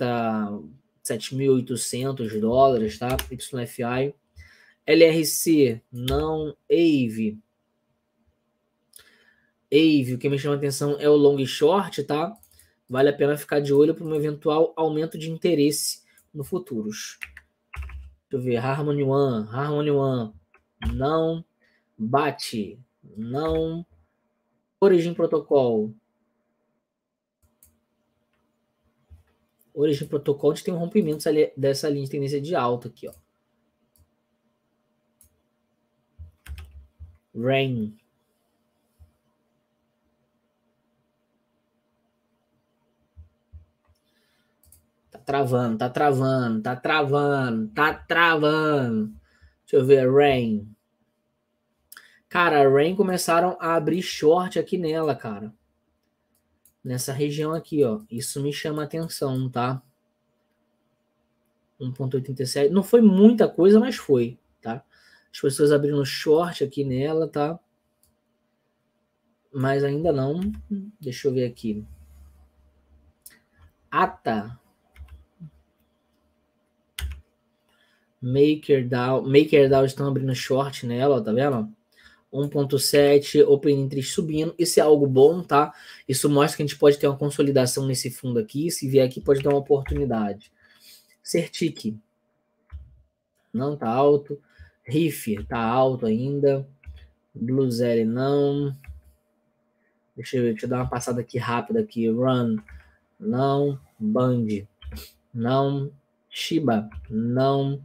7.800 dólares, tá? YFI. LRC, não AVE. AVE, o que me chama atenção é o long e short, tá? Vale a pena ficar de olho para um eventual aumento de interesse no futuros. Deixa eu ver. Harmony One. Harmony One. Não bate. Não. Origin Protocol. Origin Protocol, a gente tem um rompimento dessa linha de tendência de alta aqui, ó. Rain. travando, tá travando, tá travando, tá travando. Deixa eu ver, Rain. Cara, Rain começaram a abrir short aqui nela, cara. Nessa região aqui, ó. Isso me chama atenção, tá? 1.87. Não foi muita coisa, mas foi, tá? As pessoas abrindo short aqui nela, tá? Mas ainda não. Deixa eu ver aqui. Ata. MakerDAO, MakerDAO estão abrindo short nela, tá vendo? 1.7, Open Interest subindo. Isso é algo bom, tá? Isso mostra que a gente pode ter uma consolidação nesse fundo aqui. Se vier aqui, pode dar uma oportunidade. Certic não tá alto. Riff tá alto ainda. Bluezelli não. Deixa eu, deixa eu dar uma passada aqui rápida aqui. Run não. Band não. Shiba não.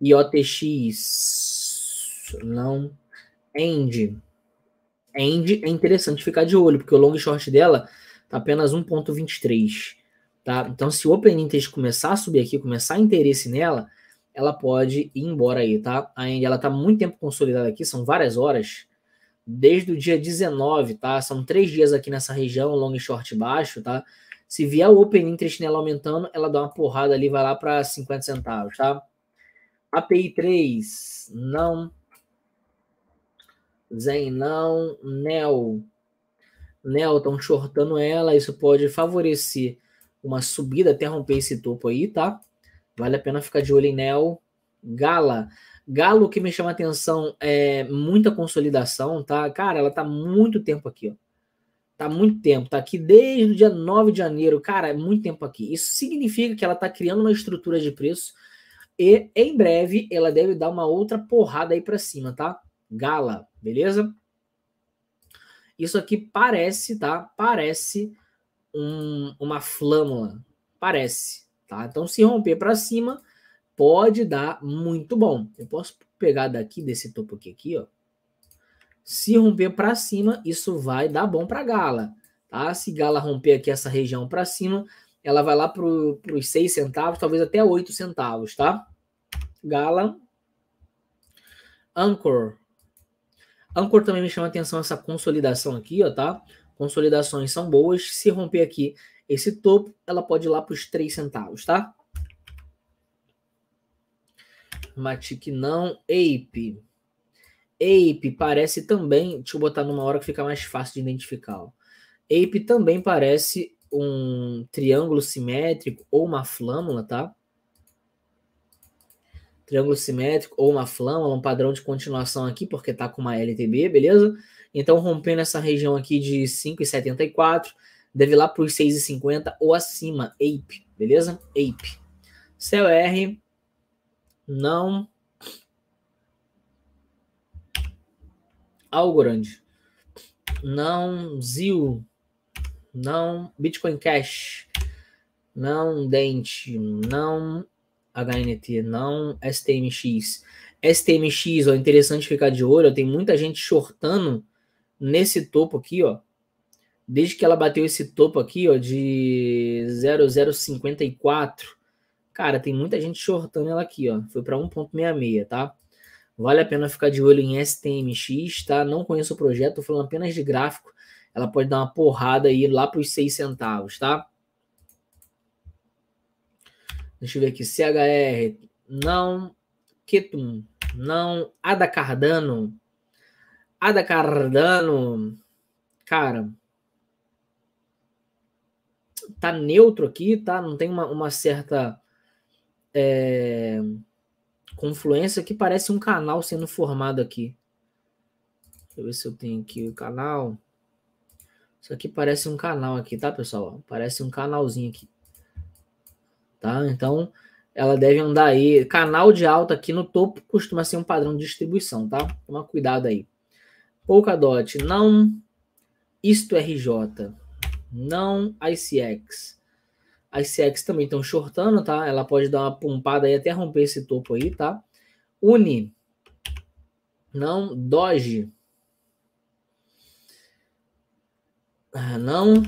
IOTX. não. end. End é interessante ficar de olho, porque o long short dela tá apenas 1,23. Tá? Então, se o Open Interest começar a subir aqui, começar interesse nela, ela pode ir embora aí, tá? A End, ela tá muito tempo consolidada aqui, são várias horas, desde o dia 19, tá? São três dias aqui nessa região, long e short baixo, tá? Se vier o Open Interest nela aumentando, ela dá uma porrada ali, vai lá para 50 centavos, tá? API 3, não. Zen, não. Nel. Nel, estão shortando ela. Isso pode favorecer uma subida até romper esse topo aí, tá? Vale a pena ficar de olho em Nel. Gala. Galo que me chama atenção é muita consolidação, tá? Cara, ela tá muito tempo aqui, ó. Tá muito tempo, tá aqui desde o dia 9 de janeiro. Cara, é muito tempo aqui. Isso significa que ela tá criando uma estrutura de preço e em breve ela deve dar uma outra porrada aí para cima, tá? Gala, beleza? Isso aqui parece, tá? Parece um, uma flâmula. Parece, tá? Então se romper para cima, pode dar muito bom. Eu posso pegar daqui desse topo aqui, aqui ó. Se romper para cima, isso vai dar bom para Gala, tá? Se Gala romper aqui essa região para cima, ela vai lá para os 6 centavos, talvez até 8 centavos, tá? Gala. Anchor. Anchor também me chama atenção essa consolidação aqui, ó, tá? Consolidações são boas. Se romper aqui esse topo, ela pode ir lá para os 3 centavos, tá? Matic não. Ape. Ape parece também. Deixa eu botar numa hora que fica mais fácil de identificar. Ó. Ape também parece um triângulo simétrico ou uma flâmula, tá? Triângulo simétrico ou uma flâmula, um padrão de continuação aqui, porque tá com uma LTB, beleza? Então, rompendo essa região aqui de 5,74, deve ir lá para os 6,50 ou acima, ape, beleza? Ape. CLR, não. Algorand, não. Zil, não Bitcoin Cash, não Dente, não HNT, não STMX. STMX, ó, interessante ficar de olho, ó, tem muita gente shortando nesse topo aqui, ó. Desde que ela bateu esse topo aqui, ó, de 0054. Cara, tem muita gente shortando ela aqui, ó. Foi para 1.66, tá? Vale a pena ficar de olho em STMX, tá? Não conheço o projeto, tô falando apenas de gráfico ela pode dar uma porrada aí lá para os seis centavos, tá? Deixa eu ver aqui. CHR, não. Ketum, não. Ada Cardano. Ada Cardano. Cara. Tá neutro aqui, tá? Não tem uma, uma certa é, confluência que parece um canal sendo formado aqui. Deixa eu ver se eu tenho aqui o canal. Isso aqui parece um canal aqui, tá, pessoal? Parece um canalzinho aqui. Tá? Então, ela deve andar aí. Canal de alta aqui no topo costuma ser um padrão de distribuição, tá? Toma cuidado aí. Polkadot, não. Isto RJ, não ICX. ICX também estão shortando, tá? Ela pode dar uma pompada aí até romper esse topo aí, tá? Uni, não Doge, Ah, não.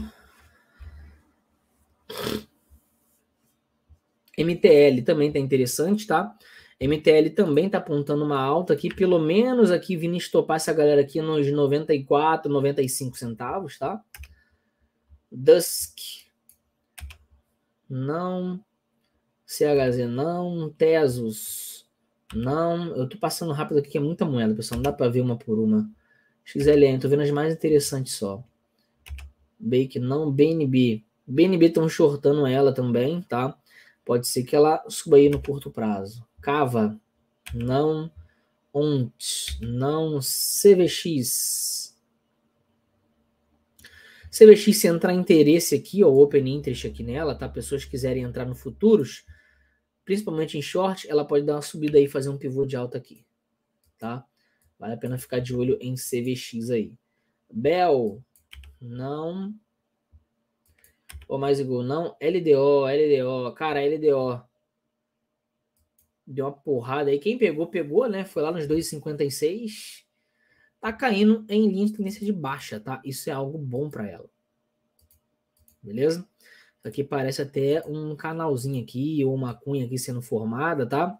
MTL também tá interessante, tá? MTL também tá apontando uma alta aqui, pelo menos aqui vindo estopar essa galera aqui nos 94, 95 centavos, tá? Dusk. Não. CHZ não. Tesos. Não. Eu tô passando rápido aqui que é muita moeda, pessoal. Não dá para ver uma por uma. XLN, tô vendo as mais interessantes só. Bake não, BNB. BNB estão shortando ela também, tá? Pode ser que ela suba aí no curto prazo. Cava, não. ONT, não. CVX. CVX, se entrar interesse aqui, ó, open interest aqui nela, tá? Pessoas que quiserem entrar no futuros, principalmente em short, ela pode dar uma subida aí, fazer um pivô de alta aqui, tá? Vale a pena ficar de olho em CVX aí. Bel, não. Ou mais igual, não. LDO, LDO. Cara, LDO. Deu uma porrada aí. Quem pegou, pegou, né? Foi lá nos 2,56. Tá caindo em linha de tendência de baixa, tá? Isso é algo bom para ela. Beleza? Aqui parece até um canalzinho aqui, ou uma cunha aqui sendo formada, tá?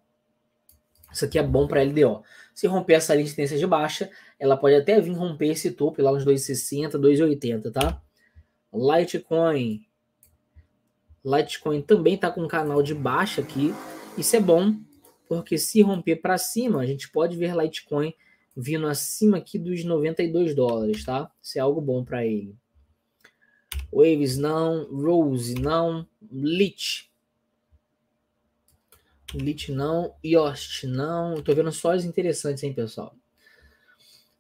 Isso aqui é bom para LDO. Se romper essa resistência de baixa, ela pode até vir romper esse topo lá nos 2,60, 2,80, tá? Litecoin. Litecoin também tá com um canal de baixa aqui. Isso é bom, porque se romper para cima, a gente pode ver Litecoin vindo acima aqui dos 92 dólares, tá? Isso é algo bom para ele. Waves não, Rose não, Lit Lit não, Yost não. Tô vendo só os interessantes, hein, pessoal.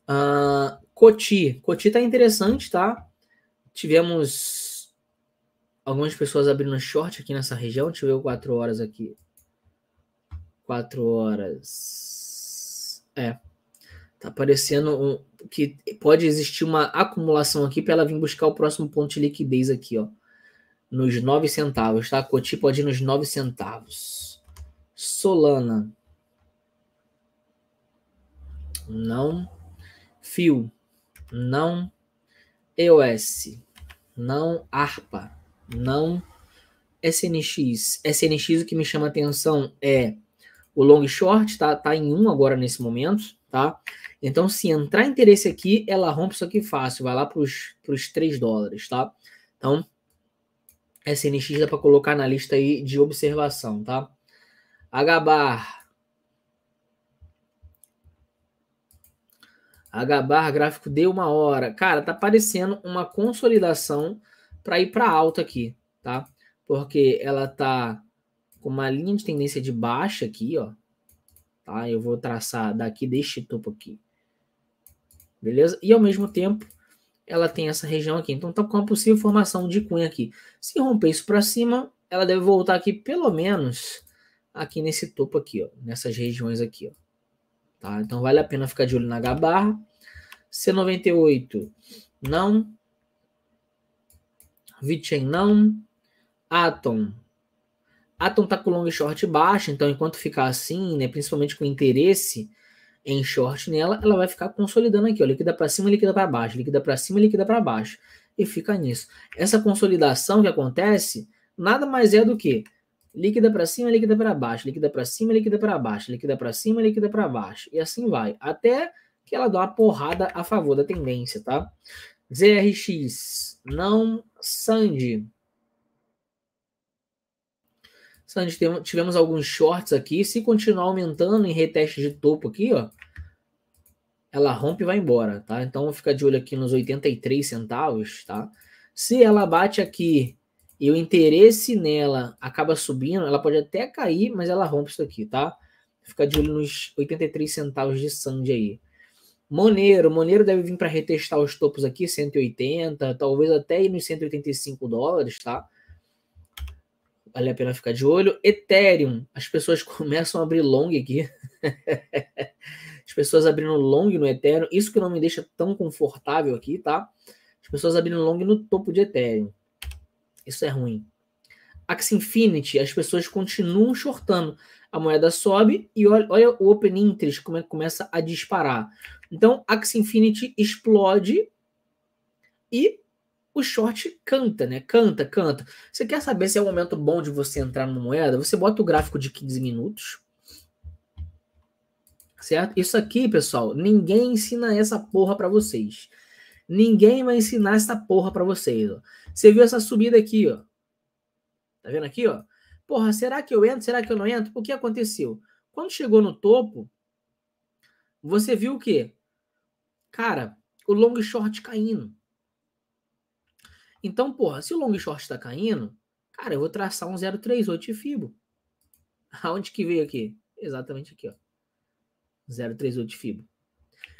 Uh, Coti. Coti tá interessante, tá? Tivemos algumas pessoas abrindo short aqui nessa região. Deixa eu ver 4 horas aqui. 4 horas. É. Tá parecendo um, que pode existir uma acumulação aqui para ela vir buscar o próximo ponto de liquidez aqui, ó. Nos 9 centavos, tá? Coti pode ir nos 9 centavos. Solana. Não. Fio. Não. EOS. Não. ARPA. Não. SNX. SNX, o que me chama a atenção é o long short, tá, tá em 1 um agora nesse momento, tá? Então, se entrar interesse aqui, ela rompe isso aqui fácil, vai lá para os 3 dólares, tá? Então, SNX dá para colocar na lista aí de observação, tá? Agabar. Agabar, gráfico de uma hora. Cara, tá parecendo uma consolidação para ir para alta aqui, tá? Porque ela tá com uma linha de tendência de baixa aqui, ó. Tá? Eu vou traçar daqui deste topo aqui. Beleza? E ao mesmo tempo, ela tem essa região aqui. Então tá com uma possível formação de cunha aqui. Se romper isso para cima, ela deve voltar aqui pelo menos aqui nesse topo aqui, ó, nessas regiões aqui, ó. Tá? Então vale a pena ficar de olho na gabarra. C98 não. VeChain não. Atom. Atom tá com long e short baixo, então enquanto ficar assim, né, principalmente com interesse em short nela, ela vai ficar consolidando aqui, ó, dá para cima, liquida para baixo, liquida para cima, liquida para baixo e fica nisso. Essa consolidação que acontece nada mais é do que líquida para cima, líquida para baixo, líquida para cima, líquida para baixo, líquida para cima, líquida para baixo, e assim vai, até que ela dá uma porrada a favor da tendência, tá? ZRX, não Sandy. Sandy, tivemos alguns shorts aqui, se continuar aumentando em reteste de topo aqui, ó, ela rompe e vai embora, tá? Então fica de olho aqui nos 83 centavos, tá? Se ela bate aqui e o interesse nela acaba subindo, ela pode até cair, mas ela rompe isso aqui, tá? Fica de olho nos 83 centavos de Sandy aí. Monero, Monero deve vir para retestar os topos aqui, 180, talvez até ir nos 185 dólares, tá? Vale a pena ficar de olho. Ethereum, as pessoas começam a abrir long aqui. as pessoas abrindo long no Ethereum, isso que não me deixa tão confortável aqui, tá? As pessoas abrindo long no topo de Ethereum. Isso é ruim. Axie Infinity, as pessoas continuam shortando. A moeda sobe e olha, olha o Open Interest como começa a disparar. Então, Axie Infinity explode e o short canta, né? Canta, canta. Você quer saber se é o momento bom de você entrar numa moeda? Você bota o gráfico de 15 minutos. Certo? Isso aqui, pessoal, ninguém ensina essa porra para vocês. Ninguém vai ensinar essa porra para vocês, ó. Você viu essa subida aqui, ó. Tá vendo aqui, ó? Porra, será que eu entro? Será que eu não entro? O que aconteceu? Quando chegou no topo, você viu o quê? Cara, o long short caindo. Então, porra, se o long short está caindo, cara, eu vou traçar um 0,38 de Fibo. Aonde que veio aqui? Exatamente aqui, ó. 0,38 de Fibo.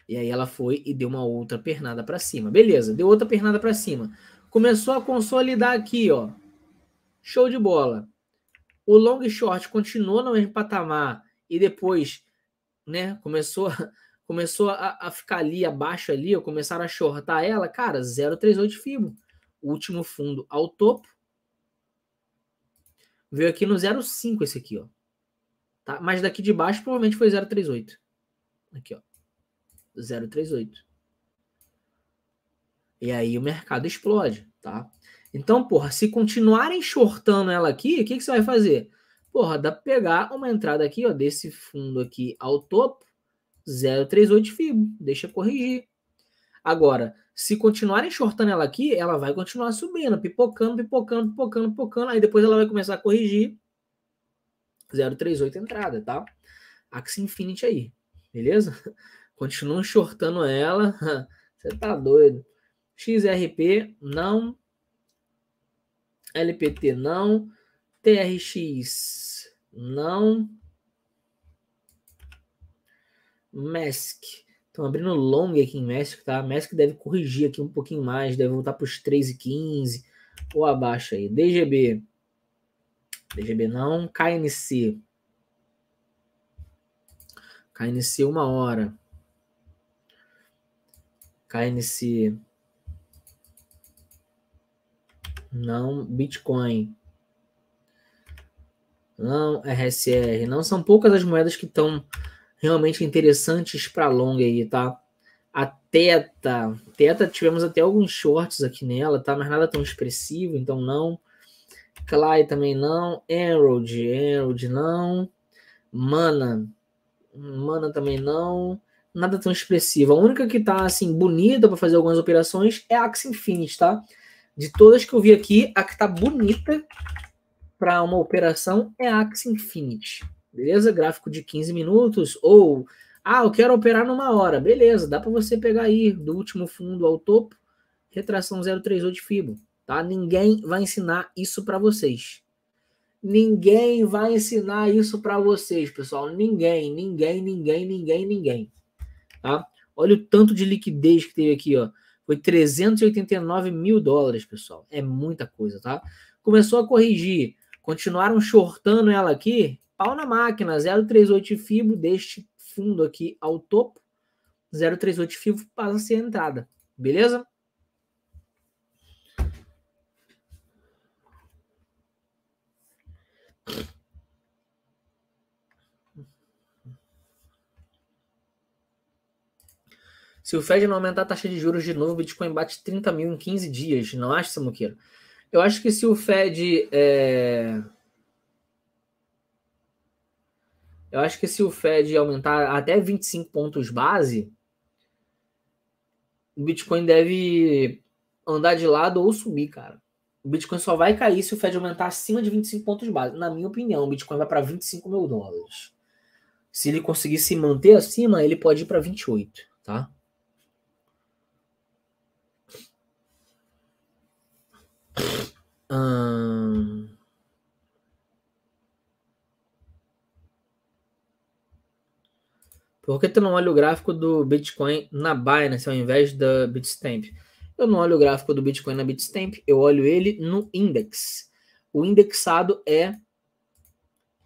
E aí ela foi e deu uma outra pernada para cima. Beleza, deu outra pernada para cima. Começou a consolidar aqui, ó. Show de bola. O long short continuou no mesmo patamar e depois, né, começou começou a, a ficar ali abaixo ali, ó, começaram a shortar ela, cara, 038 fibo. Último fundo ao topo. Veio aqui no 05 esse aqui, ó. Tá? Mas daqui de baixo provavelmente foi 038. Aqui, ó. 038. E aí o mercado explode, tá? Então, porra, se continuarem shortando ela aqui, o que, que você vai fazer? Porra, dá pra pegar uma entrada aqui, ó, desse fundo aqui ao topo, 0,38 FIBO, deixa corrigir. Agora, se continuarem shortando ela aqui, ela vai continuar subindo, pipocando, pipocando, pipocando, pipocando, aí depois ela vai começar a corrigir. 0,38 entrada, tá? Axie Infinity aí, beleza? continuam shortando ela. Você tá doido. XRP não. LPT não. TRX não. MESC. Estão abrindo long aqui em MESC, tá? MESC deve corrigir aqui um pouquinho mais, deve voltar para os e 15. ou abaixo aí. DGB. DGB não. KNC. KNC uma hora cai nesse. Não Bitcoin. Não RSR. Não são poucas as moedas que estão realmente interessantes para longa aí, tá? A Teta. Teta, tivemos até alguns shorts aqui nela, tá? Mas nada tão expressivo, então não. Clay também não. Emerald, Emerald não. Mana. Mana também não nada tão expressiva. A única que tá assim bonita para fazer algumas operações é a Axie Infinity, tá? De todas que eu vi aqui, a que tá bonita para uma operação é a Axie Infinity. Beleza? Gráfico de 15 minutos ou ah, eu quero operar numa hora. Beleza, dá para você pegar aí do último fundo ao topo, retração 038 de fibo, tá? Ninguém vai ensinar isso para vocês. Ninguém vai ensinar isso para vocês, pessoal. Ninguém, ninguém, ninguém, ninguém, ninguém. Tá? Olha o tanto de liquidez que teve aqui, ó. Foi 389 mil dólares, pessoal. É muita coisa, tá? Começou a corrigir. Continuaram shortando ela aqui. Pau na máquina, 038 FIBO deste fundo aqui ao topo. 038 FIBO passa a ser a entrada. Beleza? Se o Fed não aumentar a taxa de juros de novo, o Bitcoin bate 30 mil em 15 dias. Não acha, Samuqueiro? Eu acho que se o Fed. É... Eu acho que se o Fed aumentar até 25 pontos base, o Bitcoin deve andar de lado ou subir, cara. O Bitcoin só vai cair se o Fed aumentar acima de 25 pontos base. Na minha opinião, o Bitcoin vai para 25 mil dólares. Se ele conseguir se manter acima, ele pode ir para 28, tá? Hum... Por que tu não olha o gráfico do Bitcoin na Binance ao invés da Bitstamp? Eu não olho o gráfico do Bitcoin na Bitstamp, eu olho ele no index. O indexado é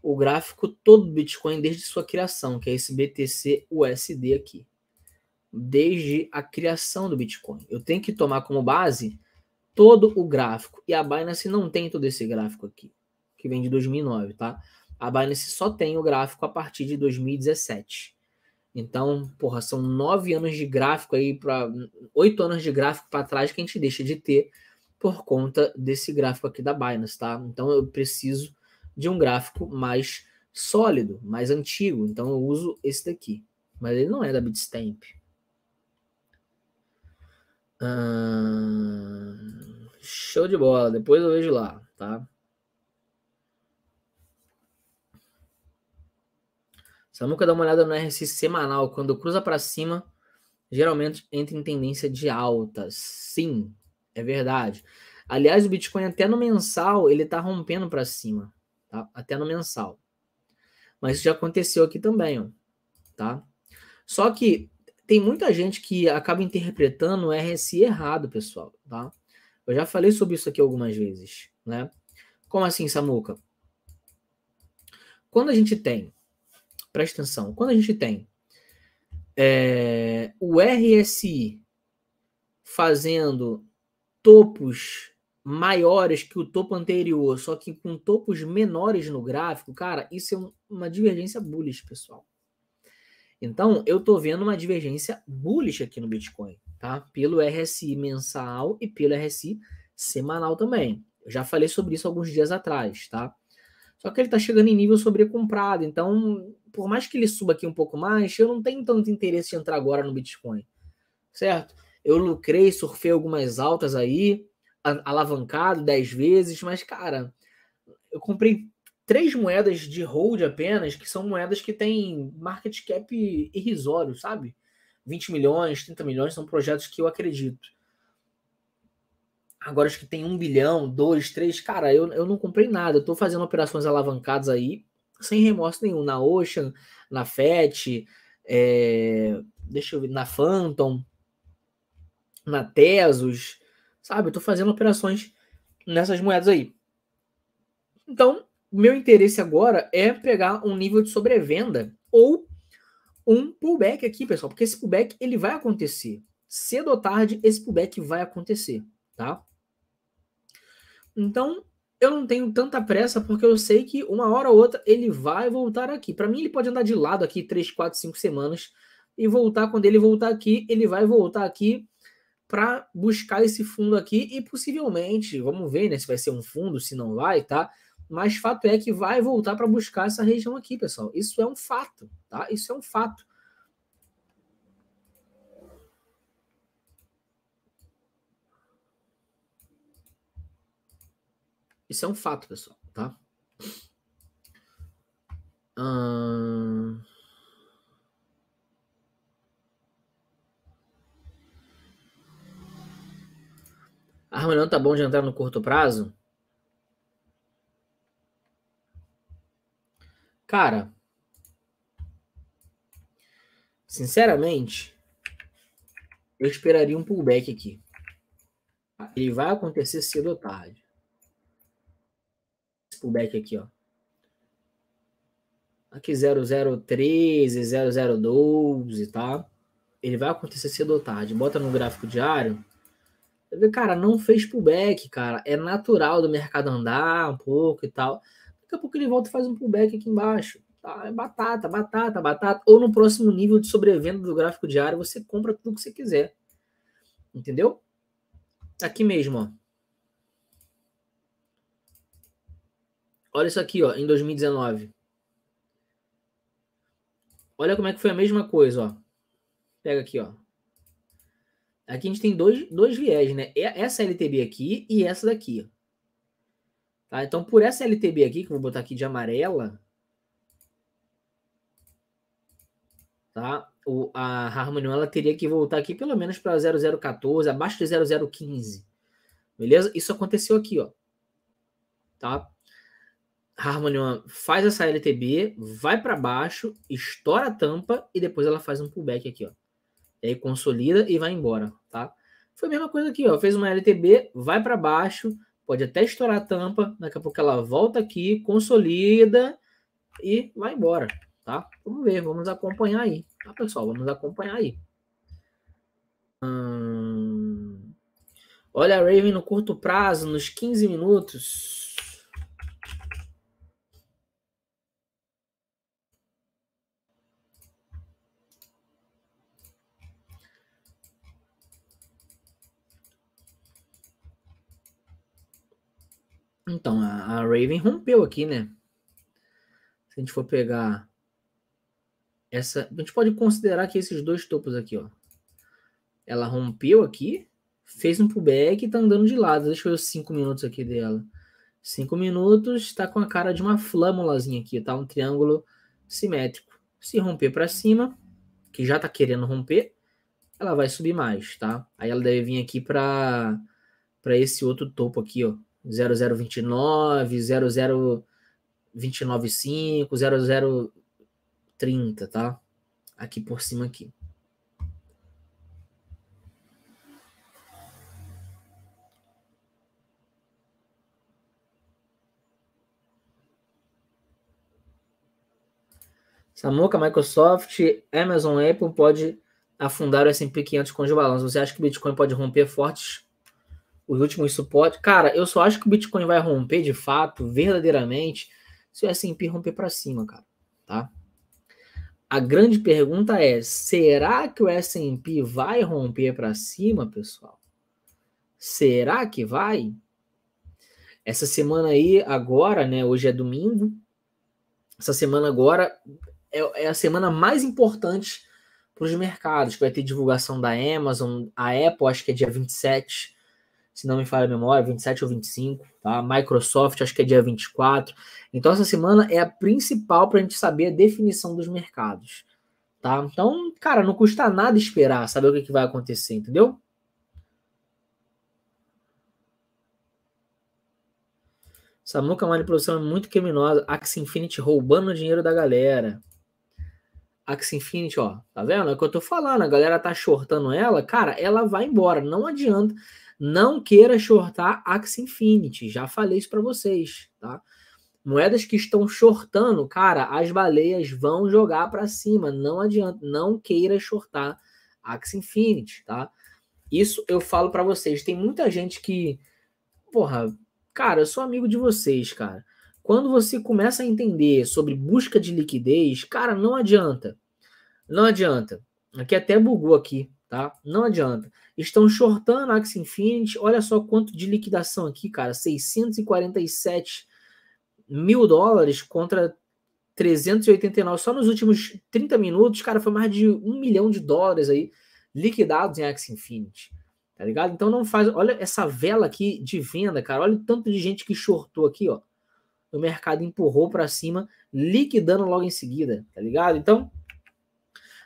o gráfico todo do Bitcoin desde sua criação, que é esse BTC USD aqui. Desde a criação do Bitcoin. Eu tenho que tomar como base todo o gráfico. E a Binance não tem todo esse gráfico aqui, que vem de 2009, tá? A Binance só tem o gráfico a partir de 2017. Então, porra, são nove anos de gráfico aí para oito anos de gráfico para trás que a gente deixa de ter por conta desse gráfico aqui da Binance, tá? Então eu preciso de um gráfico mais sólido, mais antigo. Então eu uso esse daqui, mas ele não é da Bitstamp show de bola, depois eu vejo lá, tá? Só nunca dá uma olhada no RSI semanal, quando cruza para cima, geralmente entra em tendência de alta. Sim, é verdade. Aliás, o Bitcoin até no mensal, ele tá rompendo para cima, tá? Até no mensal. Mas isso já aconteceu aqui também, ó, tá? Só que tem muita gente que acaba interpretando o RSI errado, pessoal, tá? Eu já falei sobre isso aqui algumas vezes, né? Como assim, Samuca? Quando a gente tem, presta atenção, quando a gente tem é, o RSI fazendo topos maiores que o topo anterior, só que com topos menores no gráfico, cara, isso é um, uma divergência bullish, pessoal. Então, eu estou vendo uma divergência bullish aqui no Bitcoin, tá? Pelo RSI mensal e pelo RSI semanal também. Eu já falei sobre isso alguns dias atrás, tá? Só que ele está chegando em nível sobrecomprado, então, por mais que ele suba aqui um pouco mais, eu não tenho tanto interesse em entrar agora no Bitcoin, certo? Eu lucrei, surfei algumas altas aí, alavancado 10 vezes, mas, cara, eu comprei três moedas de hold apenas, que são moedas que têm market cap irrisório, sabe? 20 milhões, 30 milhões são projetos que eu acredito. Agora acho que tem um bilhão, dois, três. Cara, eu, eu não comprei nada. Eu tô fazendo operações alavancadas aí, sem remorso nenhum. Na Ocean, na FET, é... deixa eu ver, na Phantom, na Tesos, sabe? Eu tô fazendo operações nessas moedas aí. Então, o meu interesse agora é pegar um nível de sobrevenda ou um pullback aqui, pessoal, porque esse pullback ele vai acontecer. Cedo ou tarde, esse pullback vai acontecer, tá? Então, eu não tenho tanta pressa porque eu sei que uma hora ou outra ele vai voltar aqui. Para mim, ele pode andar de lado aqui 3, 4, 5 semanas e voltar. Quando ele voltar aqui, ele vai voltar aqui para buscar esse fundo aqui e possivelmente, vamos ver, né, se vai ser um fundo, se não vai, tá? mas fato é que vai voltar para buscar essa região aqui, pessoal. Isso é um fato, tá? Isso é um fato. Isso é um fato, pessoal, tá? Hum... Ah, mas tá bom de entrar no curto prazo? Cara, sinceramente, eu esperaria um pullback aqui. Ele vai acontecer cedo ou tarde. Esse pullback aqui, ó. Aqui 0013, 0012, tá? Ele vai acontecer cedo ou tarde. Bota no gráfico diário. Cara, não fez pullback, cara. É natural do mercado andar um pouco e tal. Daqui a pouco ele volta e faz um pullback aqui embaixo. Tá? É batata, batata, batata. Ou no próximo nível de sobrevenda do gráfico diário, você compra tudo que você quiser. Entendeu? Aqui mesmo, ó. Olha isso aqui, ó, em 2019. Olha como é que foi a mesma coisa, ó. Pega aqui, ó. Aqui a gente tem dois, dois viés, né? Essa LTB aqui e essa daqui. Tá? Então, por essa LTB aqui, que eu vou botar aqui de amarela, tá? O, a Harmonion ela teria que voltar aqui pelo menos para 0014, abaixo de 0015. Beleza? Isso aconteceu aqui, ó. Tá? A faz essa LTB, vai para baixo, estoura a tampa e depois ela faz um pullback aqui, ó. E aí consolida e vai embora, tá? Foi a mesma coisa aqui, ó. Fez uma LTB, vai para baixo, pode até estourar a tampa, daqui a pouco ela volta aqui, consolida e vai embora, tá? Vamos ver, vamos acompanhar aí, tá, pessoal? Vamos acompanhar aí. Hum... Olha a Raven no curto prazo, nos 15 minutos. Então, a, a Raven rompeu aqui, né? Se a gente for pegar essa. A gente pode considerar que esses dois topos aqui, ó. Ela rompeu aqui, fez um pullback e tá andando de lado. Deixa eu ver os 5 minutos aqui dela. 5 minutos, está com a cara de uma flâmulazinha aqui, tá? Um triângulo simétrico. Se romper para cima, que já tá querendo romper, ela vai subir mais, tá? Aí ela deve vir aqui para para esse outro topo aqui, ó, 0029, 00295, 0030, tá? Aqui por cima aqui. Samuca, Microsoft, Amazon, Apple pode afundar o S&P 500 com os balanços. Você acha que o Bitcoin pode romper fortes os últimos suportes. Cara, eu só acho que o Bitcoin vai romper de fato, verdadeiramente, se o S&P romper para cima, cara, tá? A grande pergunta é, será que o S&P vai romper para cima, pessoal? Será que vai? Essa semana aí, agora, né, hoje é domingo, essa semana agora é, é a semana mais importante para os mercados, que vai ter divulgação da Amazon, a Apple acho que é dia 27, se não me falha a memória, 27 ou 25, tá? Microsoft, acho que é dia 24. Então, essa semana é a principal para a gente saber a definição dos mercados, tá? Então, cara, não custa nada esperar saber o que, que vai acontecer, entendeu? Samuca Manipulação é muito criminosa. Axie Infinity roubando o dinheiro da galera. Axie Infinity, ó, tá vendo? É o que eu tô falando. A galera tá shortando ela, cara, ela vai embora. Não adianta. Não queira shortar Axie Infinity, já falei isso para vocês, tá? Moedas que estão shortando, cara, as baleias vão jogar para cima, não adianta, não queira shortar Axie Infinity, tá? Isso eu falo para vocês, tem muita gente que, porra, cara, eu sou amigo de vocês, cara. Quando você começa a entender sobre busca de liquidez, cara, não adianta. Não adianta. Aqui até bugou aqui, tá? Não adianta. Estão shortando a Axie Infinity. Olha só quanto de liquidação aqui, cara. 647 mil dólares contra 389. Só nos últimos 30 minutos, cara, foi mais de um milhão de dólares aí liquidados em Axie Infinity. Tá ligado? Então não faz. Olha essa vela aqui de venda, cara. Olha o tanto de gente que shortou aqui, ó. O mercado empurrou para cima, liquidando logo em seguida, tá ligado? Então,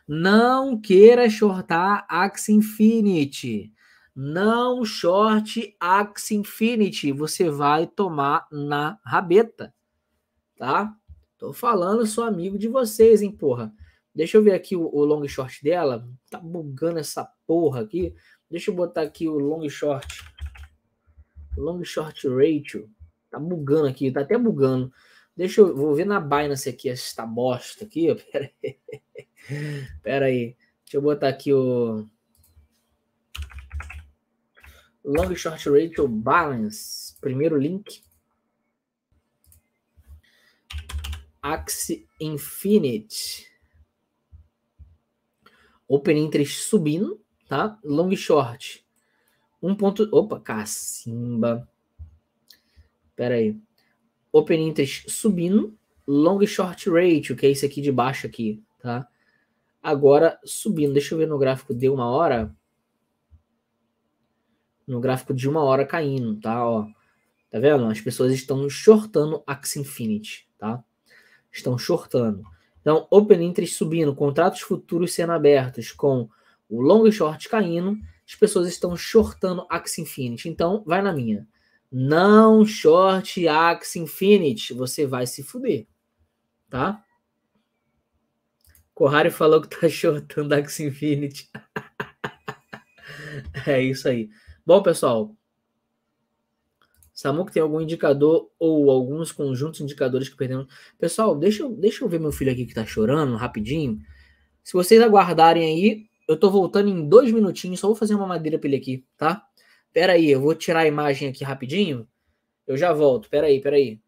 não queira shortar Axie Infinity. Não short Axie Infinity. Você vai tomar na rabeta. Tá? Tô falando, sou amigo de vocês, hein, porra. Deixa eu ver aqui o, o long short dela. Tá bugando essa porra aqui. Deixa eu botar aqui o long short. Long short ratio. Tá bugando aqui, tá até bugando. Deixa eu. Vou ver na Binance aqui esta bosta aqui. Pera aí. Pera aí. Deixa eu botar aqui o. Long Short Ratio Balance. Primeiro link. axi Infinite. Open Interest subindo, tá? Long Short. Um ponto... Opa, cacimba. Pera aí. Open Interest subindo. Long Short Ratio, que é esse aqui de baixo aqui, tá? agora subindo. Deixa eu ver no gráfico de uma hora. No gráfico de uma hora caindo, tá? Ó, tá vendo? As pessoas estão shortando Axie Infinity, tá? Estão shortando. Então, Open Interest subindo, contratos futuros sendo abertos com o long e short caindo, as pessoas estão shortando Axie Infinity. Então, vai na minha. Não short Axie Infinity, você vai se fuder, tá? Corrari falou que tá shortando X Infinity. é isso aí. Bom, pessoal. Samuco tem algum indicador ou alguns conjuntos indicadores que perdemos? Pessoal, deixa eu, deixa eu ver meu filho aqui que tá chorando rapidinho. Se vocês aguardarem aí, eu tô voltando em dois minutinhos, só vou fazer uma madeira pra ele aqui, tá? Pera aí, eu vou tirar a imagem aqui rapidinho. Eu já volto, pera aí, pera aí.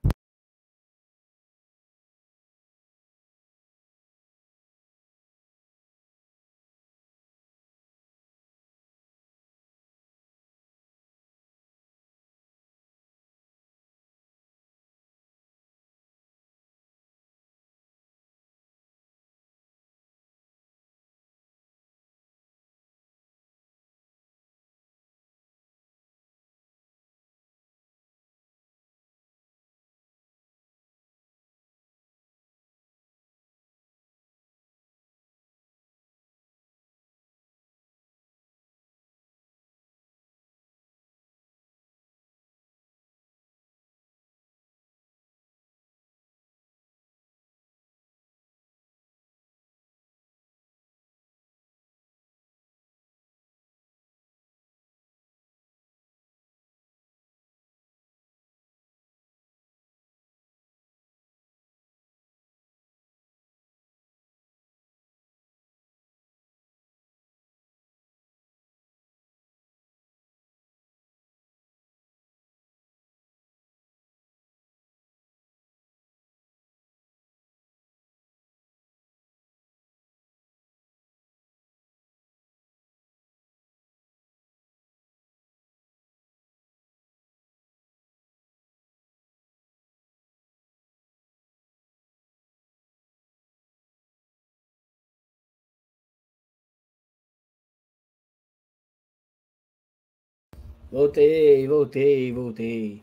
Voltei, voltei, voltei.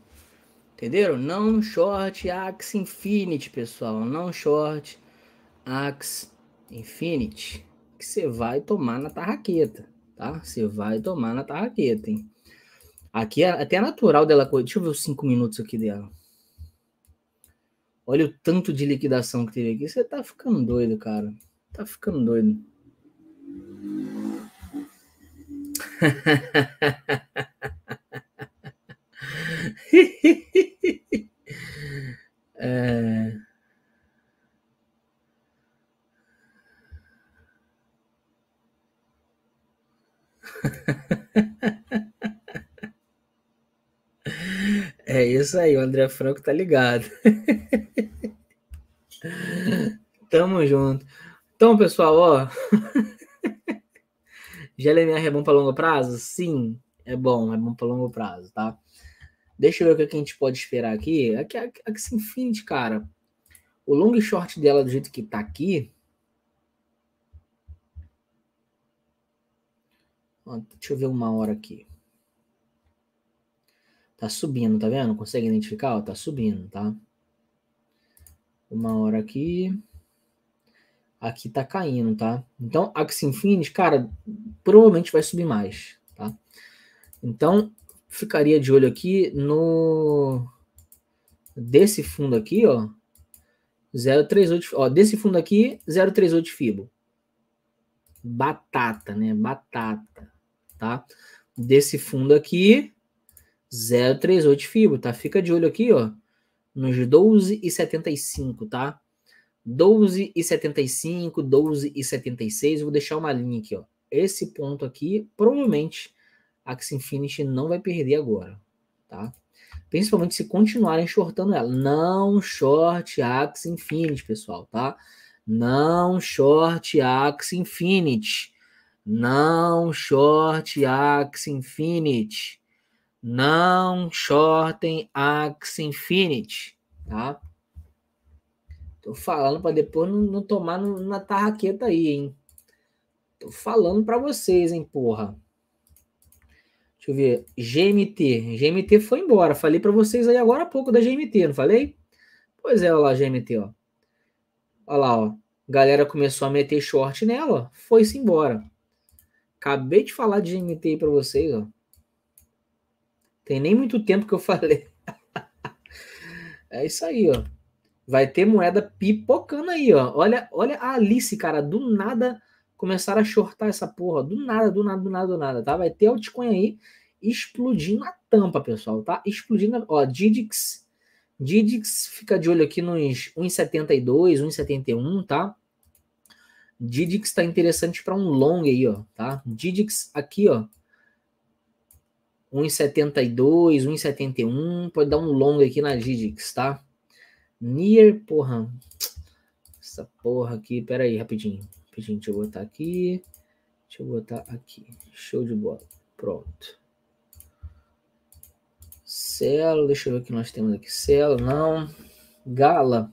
Entenderam? Não short Axe Infinity, pessoal. Não short Axe Infinity. Que você vai tomar na tarraqueta, tá? Você vai tomar na tarraqueta, hein? Aqui é até natural dela. Deixa eu ver os cinco minutos aqui dela. Olha o tanto de liquidação que teve aqui. Você tá ficando doido, cara. Tá ficando doido. é... É isso aí, o André Franco tá ligado. Tamo junto. Então, pessoal, ó. GLMR é bom para longo prazo? Sim, é bom, é bom para longo prazo, tá? Deixa eu ver o que a gente pode esperar aqui. Aqui, aqui, aqui Infinity, cara. O long e short dela do jeito que tá aqui. deixa eu ver uma hora aqui. Tá subindo, tá vendo? Consegue identificar? tá subindo, tá? Uma hora aqui. Aqui tá caindo, tá? Então, Axie Infinity, cara, provavelmente vai subir mais, tá? Então, ficaria de olho aqui no desse fundo aqui, ó. 038, ó, desse fundo aqui, 038 fibo. Batata, né? Batata, tá? Desse fundo aqui, 038 fibo, tá? Fica de olho aqui, ó, nos 12,75, tá? 12,75, 12,76, vou deixar uma linha aqui, ó. Esse ponto aqui, provavelmente Axie Infinity não vai perder agora, tá? Principalmente se continuarem shortando ela. Não short Axie Infinity, pessoal, tá? Não short Axie Infinity. Não short Axie Infinity. Não shortem Axie Infinity, tá? Tô falando para depois não, não tomar no, na tarraqueta aí, hein? Tô falando para vocês, hein, porra. Deixa eu ver. GMT. GMT foi embora. Falei para vocês aí agora há pouco da GMT, não falei? Pois é, olha lá, GMT, ó. Olha lá, ó. Galera começou a meter short nela, foi-se embora. Acabei de falar de GMT aí para vocês, ó. Tem nem muito tempo que eu falei. é isso aí, ó. Vai ter moeda pipocando aí, ó. Olha, olha a Alice, cara, do nada Começaram a shortar essa porra. Do nada, do nada, do nada, do nada, tá? Vai ter altcoin aí explodindo a tampa, pessoal, tá? Explodindo. Ó, Didix. Didix fica de olho aqui nos 1,72, 1,71, tá? Didix tá interessante para um long aí, ó, tá? Didix aqui, ó. 1,72, 1,71. Pode dar um long aqui na Didix, tá? Near, porra. Essa porra aqui, pera aí, rapidinho rapidinho, deixa eu botar aqui. Deixa eu botar aqui. Show de bola. Pronto. Celo, deixa eu ver o que nós temos aqui. Celo, não. Gala.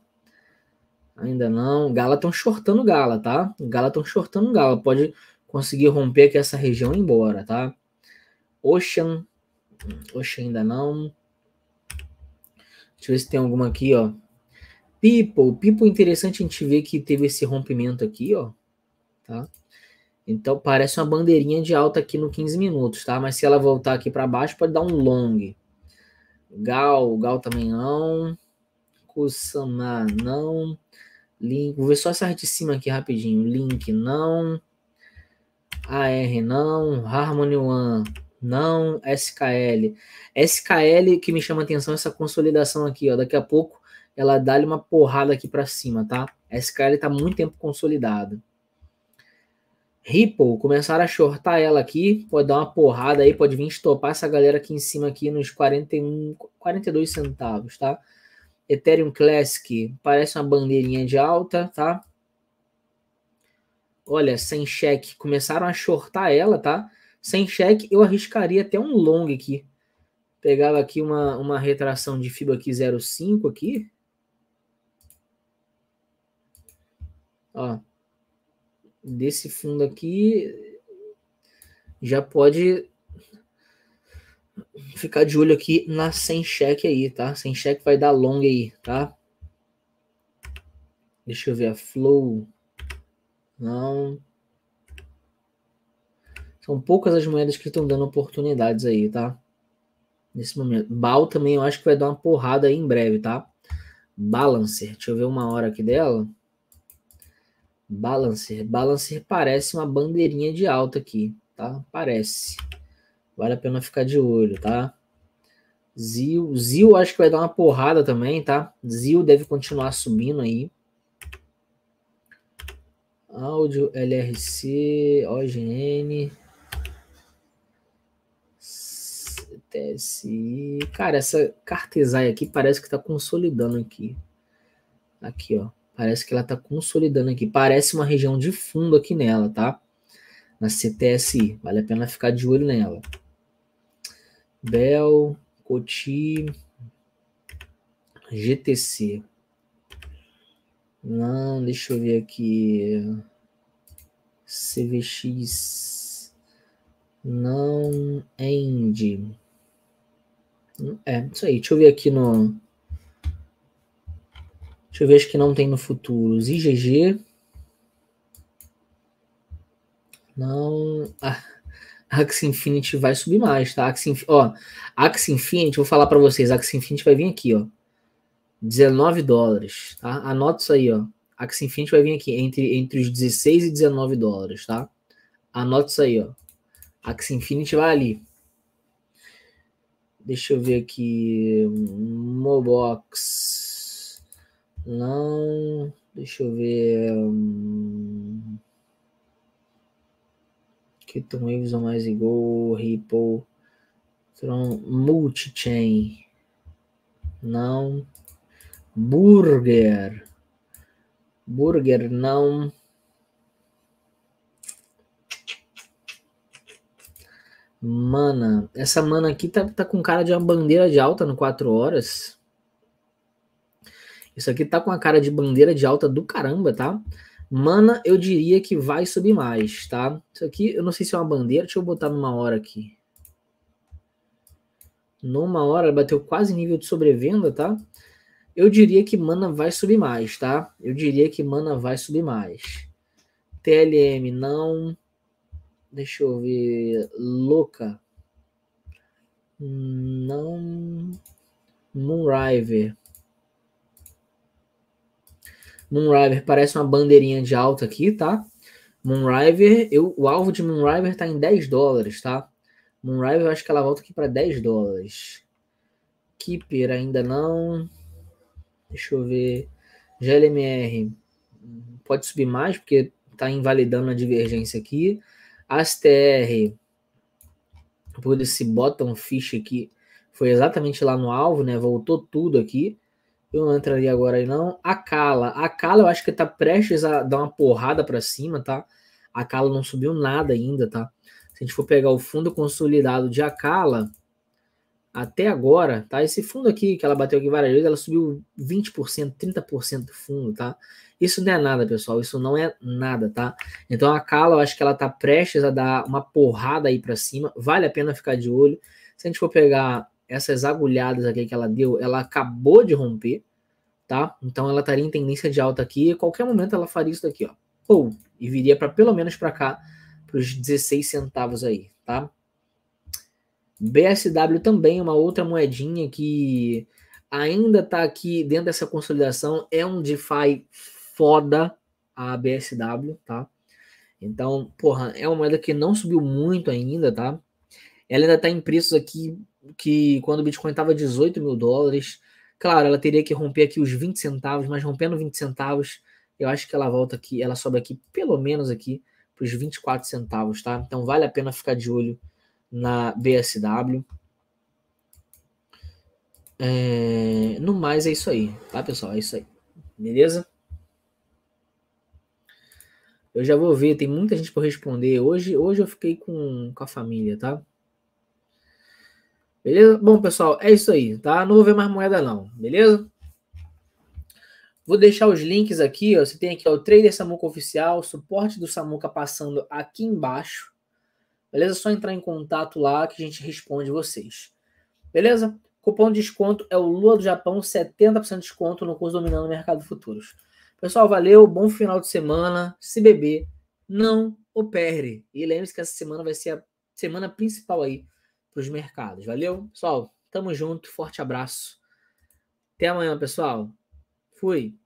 Ainda não. Gala estão shortando Gala, tá? Gala estão shortando Gala. Pode conseguir romper aqui essa região e ir embora, tá? Ocean. Ocean ainda não. Deixa eu ver se tem alguma aqui, ó. People. People interessante a gente ver que teve esse rompimento aqui, ó tá? Então parece uma bandeirinha de alta aqui no 15 minutos, tá? Mas se ela voltar aqui para baixo, pode dar um long. Gal, Gal também não. Kusama não. Link, vou ver só essa de cima aqui rapidinho. Link não. AR não. Harmony One não. SKL. SKL que me chama atenção é essa consolidação aqui, ó. Daqui a pouco ela dá-lhe uma porrada aqui para cima, tá? SKL tá muito tempo consolidado. Ripple começaram a shortar ela aqui, pode dar uma porrada aí, pode vir estopar essa galera aqui em cima aqui nos 41, 42 centavos, tá? Ethereum Classic parece uma bandeirinha de alta, tá? Olha, sem cheque, começaram a shortar ela, tá? Sem cheque, eu arriscaria até um long aqui. Pegava aqui uma, uma retração de FIBA aqui 0,5 aqui. Ó, desse fundo aqui já pode ficar de olho aqui na sem cheque aí, tá? Sem cheque vai dar long aí, tá? Deixa eu ver a flow. Não. São poucas as moedas que estão dando oportunidades aí, tá? Nesse momento. Bal também eu acho que vai dar uma porrada aí em breve, tá? Balancer. Deixa eu ver uma hora aqui dela. Balancer. Balancer parece uma bandeirinha de alta aqui, tá? Parece. Vale a pena ficar de olho, tá? Zil, Zil acho que vai dar uma porrada também, tá? Zil deve continuar subindo aí. Áudio, LRC, OGN, TSI. Cara, essa cartesai aqui parece que tá consolidando aqui. Aqui, ó. Parece que ela está consolidando aqui. Parece uma região de fundo aqui nela, tá? Na CTSI. Vale a pena ficar de olho nela. Bel, Coti, GTC. Não, deixa eu ver aqui. CVX. Não, End. É, isso aí. Deixa eu ver aqui no Deixa eu ver acho que não tem no futuro IGG. Não. Ah, Axie Infinity vai subir mais, tá? Axie, ó, Axie Infinity, vou falar para vocês. Axie Infinity vai vir aqui, ó. 19 dólares, tá? Anota isso aí, ó. Axie Infinity vai vir aqui entre, entre os 16 e 19 dólares, tá? Anota isso aí, ó. Axie Infinity vai ali. Deixa eu ver aqui. Mobox. Não, deixa eu ver. Hum, que Keaton Reeves ou mais igual, Ripple, Tron, Multichain. Não. Burger. Burger não. Mana, essa mana aqui tá, tá com cara de uma bandeira de alta no 4 horas. Isso aqui tá com a cara de bandeira de alta do caramba, tá? Mana, eu diria que vai subir mais, tá? Isso aqui, eu não sei se é uma bandeira, deixa eu botar numa hora aqui. Numa hora, bateu quase nível de sobrevenda, tá? Eu diria que mana vai subir mais, tá? Eu diria que mana vai subir mais. TLM não. Deixa eu ver. Louca. Não. Moonriver. Moonriver parece uma bandeirinha de alta aqui, tá? Moonriver, eu, o alvo de Moonriver tá em 10 dólares, tá? Moonriver, eu acho que ela volta aqui para 10 dólares. Keeper ainda não. Deixa eu ver. GLMR pode subir mais, porque tá invalidando a divergência aqui. ASTR, por esse bottom fish aqui, foi exatamente lá no alvo, né? Voltou tudo aqui. Eu não entro ali agora aí, não. A Kala. A Kala eu acho que tá prestes a dar uma porrada para cima, tá? A Kala não subiu nada ainda, tá? Se a gente for pegar o fundo consolidado de Akala, até agora, tá? Esse fundo aqui que ela bateu aqui várias vezes, ela subiu 20%, 30% do fundo, tá? Isso não é nada, pessoal. Isso não é nada, tá? Então a Cala, eu acho que ela tá prestes a dar uma porrada aí para cima. Vale a pena ficar de olho. Se a gente for pegar essas agulhadas aqui que ela deu, ela acabou de romper, tá? Então ela estaria em tendência de alta aqui, e qualquer momento ela faria isso daqui, ó. Ou e viria para pelo menos para cá para os 16 centavos aí, tá? BSW também uma outra moedinha que ainda está aqui dentro dessa consolidação, é um DeFi foda a BSW, tá? Então, porra, é uma moeda que não subiu muito ainda, tá? Ela ainda tá em preços aqui que quando o Bitcoin estava 18 mil dólares, claro, ela teria que romper aqui os 20 centavos, mas rompendo 20 centavos, eu acho que ela volta aqui, ela sobe aqui, pelo menos aqui, para os 24 centavos, tá? Então vale a pena ficar de olho na BSW. É, no mais é isso aí, tá, pessoal? É isso aí. Beleza? Eu já vou ver, tem muita gente para responder. Hoje, hoje eu fiquei com, com a família, tá? Beleza? Bom, pessoal, é isso aí, tá? Não vou ver mais moeda não, beleza? Vou deixar os links aqui, ó. Você tem aqui ó, o Trader Samuca Oficial, suporte do Samuca passando aqui embaixo. Beleza? É só entrar em contato lá que a gente responde vocês. Beleza? Cupom de desconto é o Lua do Japão, 70% de desconto no curso Dominando o Mercado Futuros. Pessoal, valeu, bom final de semana. Se beber, não opere. E lembre-se que essa semana vai ser a semana principal aí para os mercados. Valeu, pessoal. Tamo junto, forte abraço. Até amanhã, pessoal. Fui.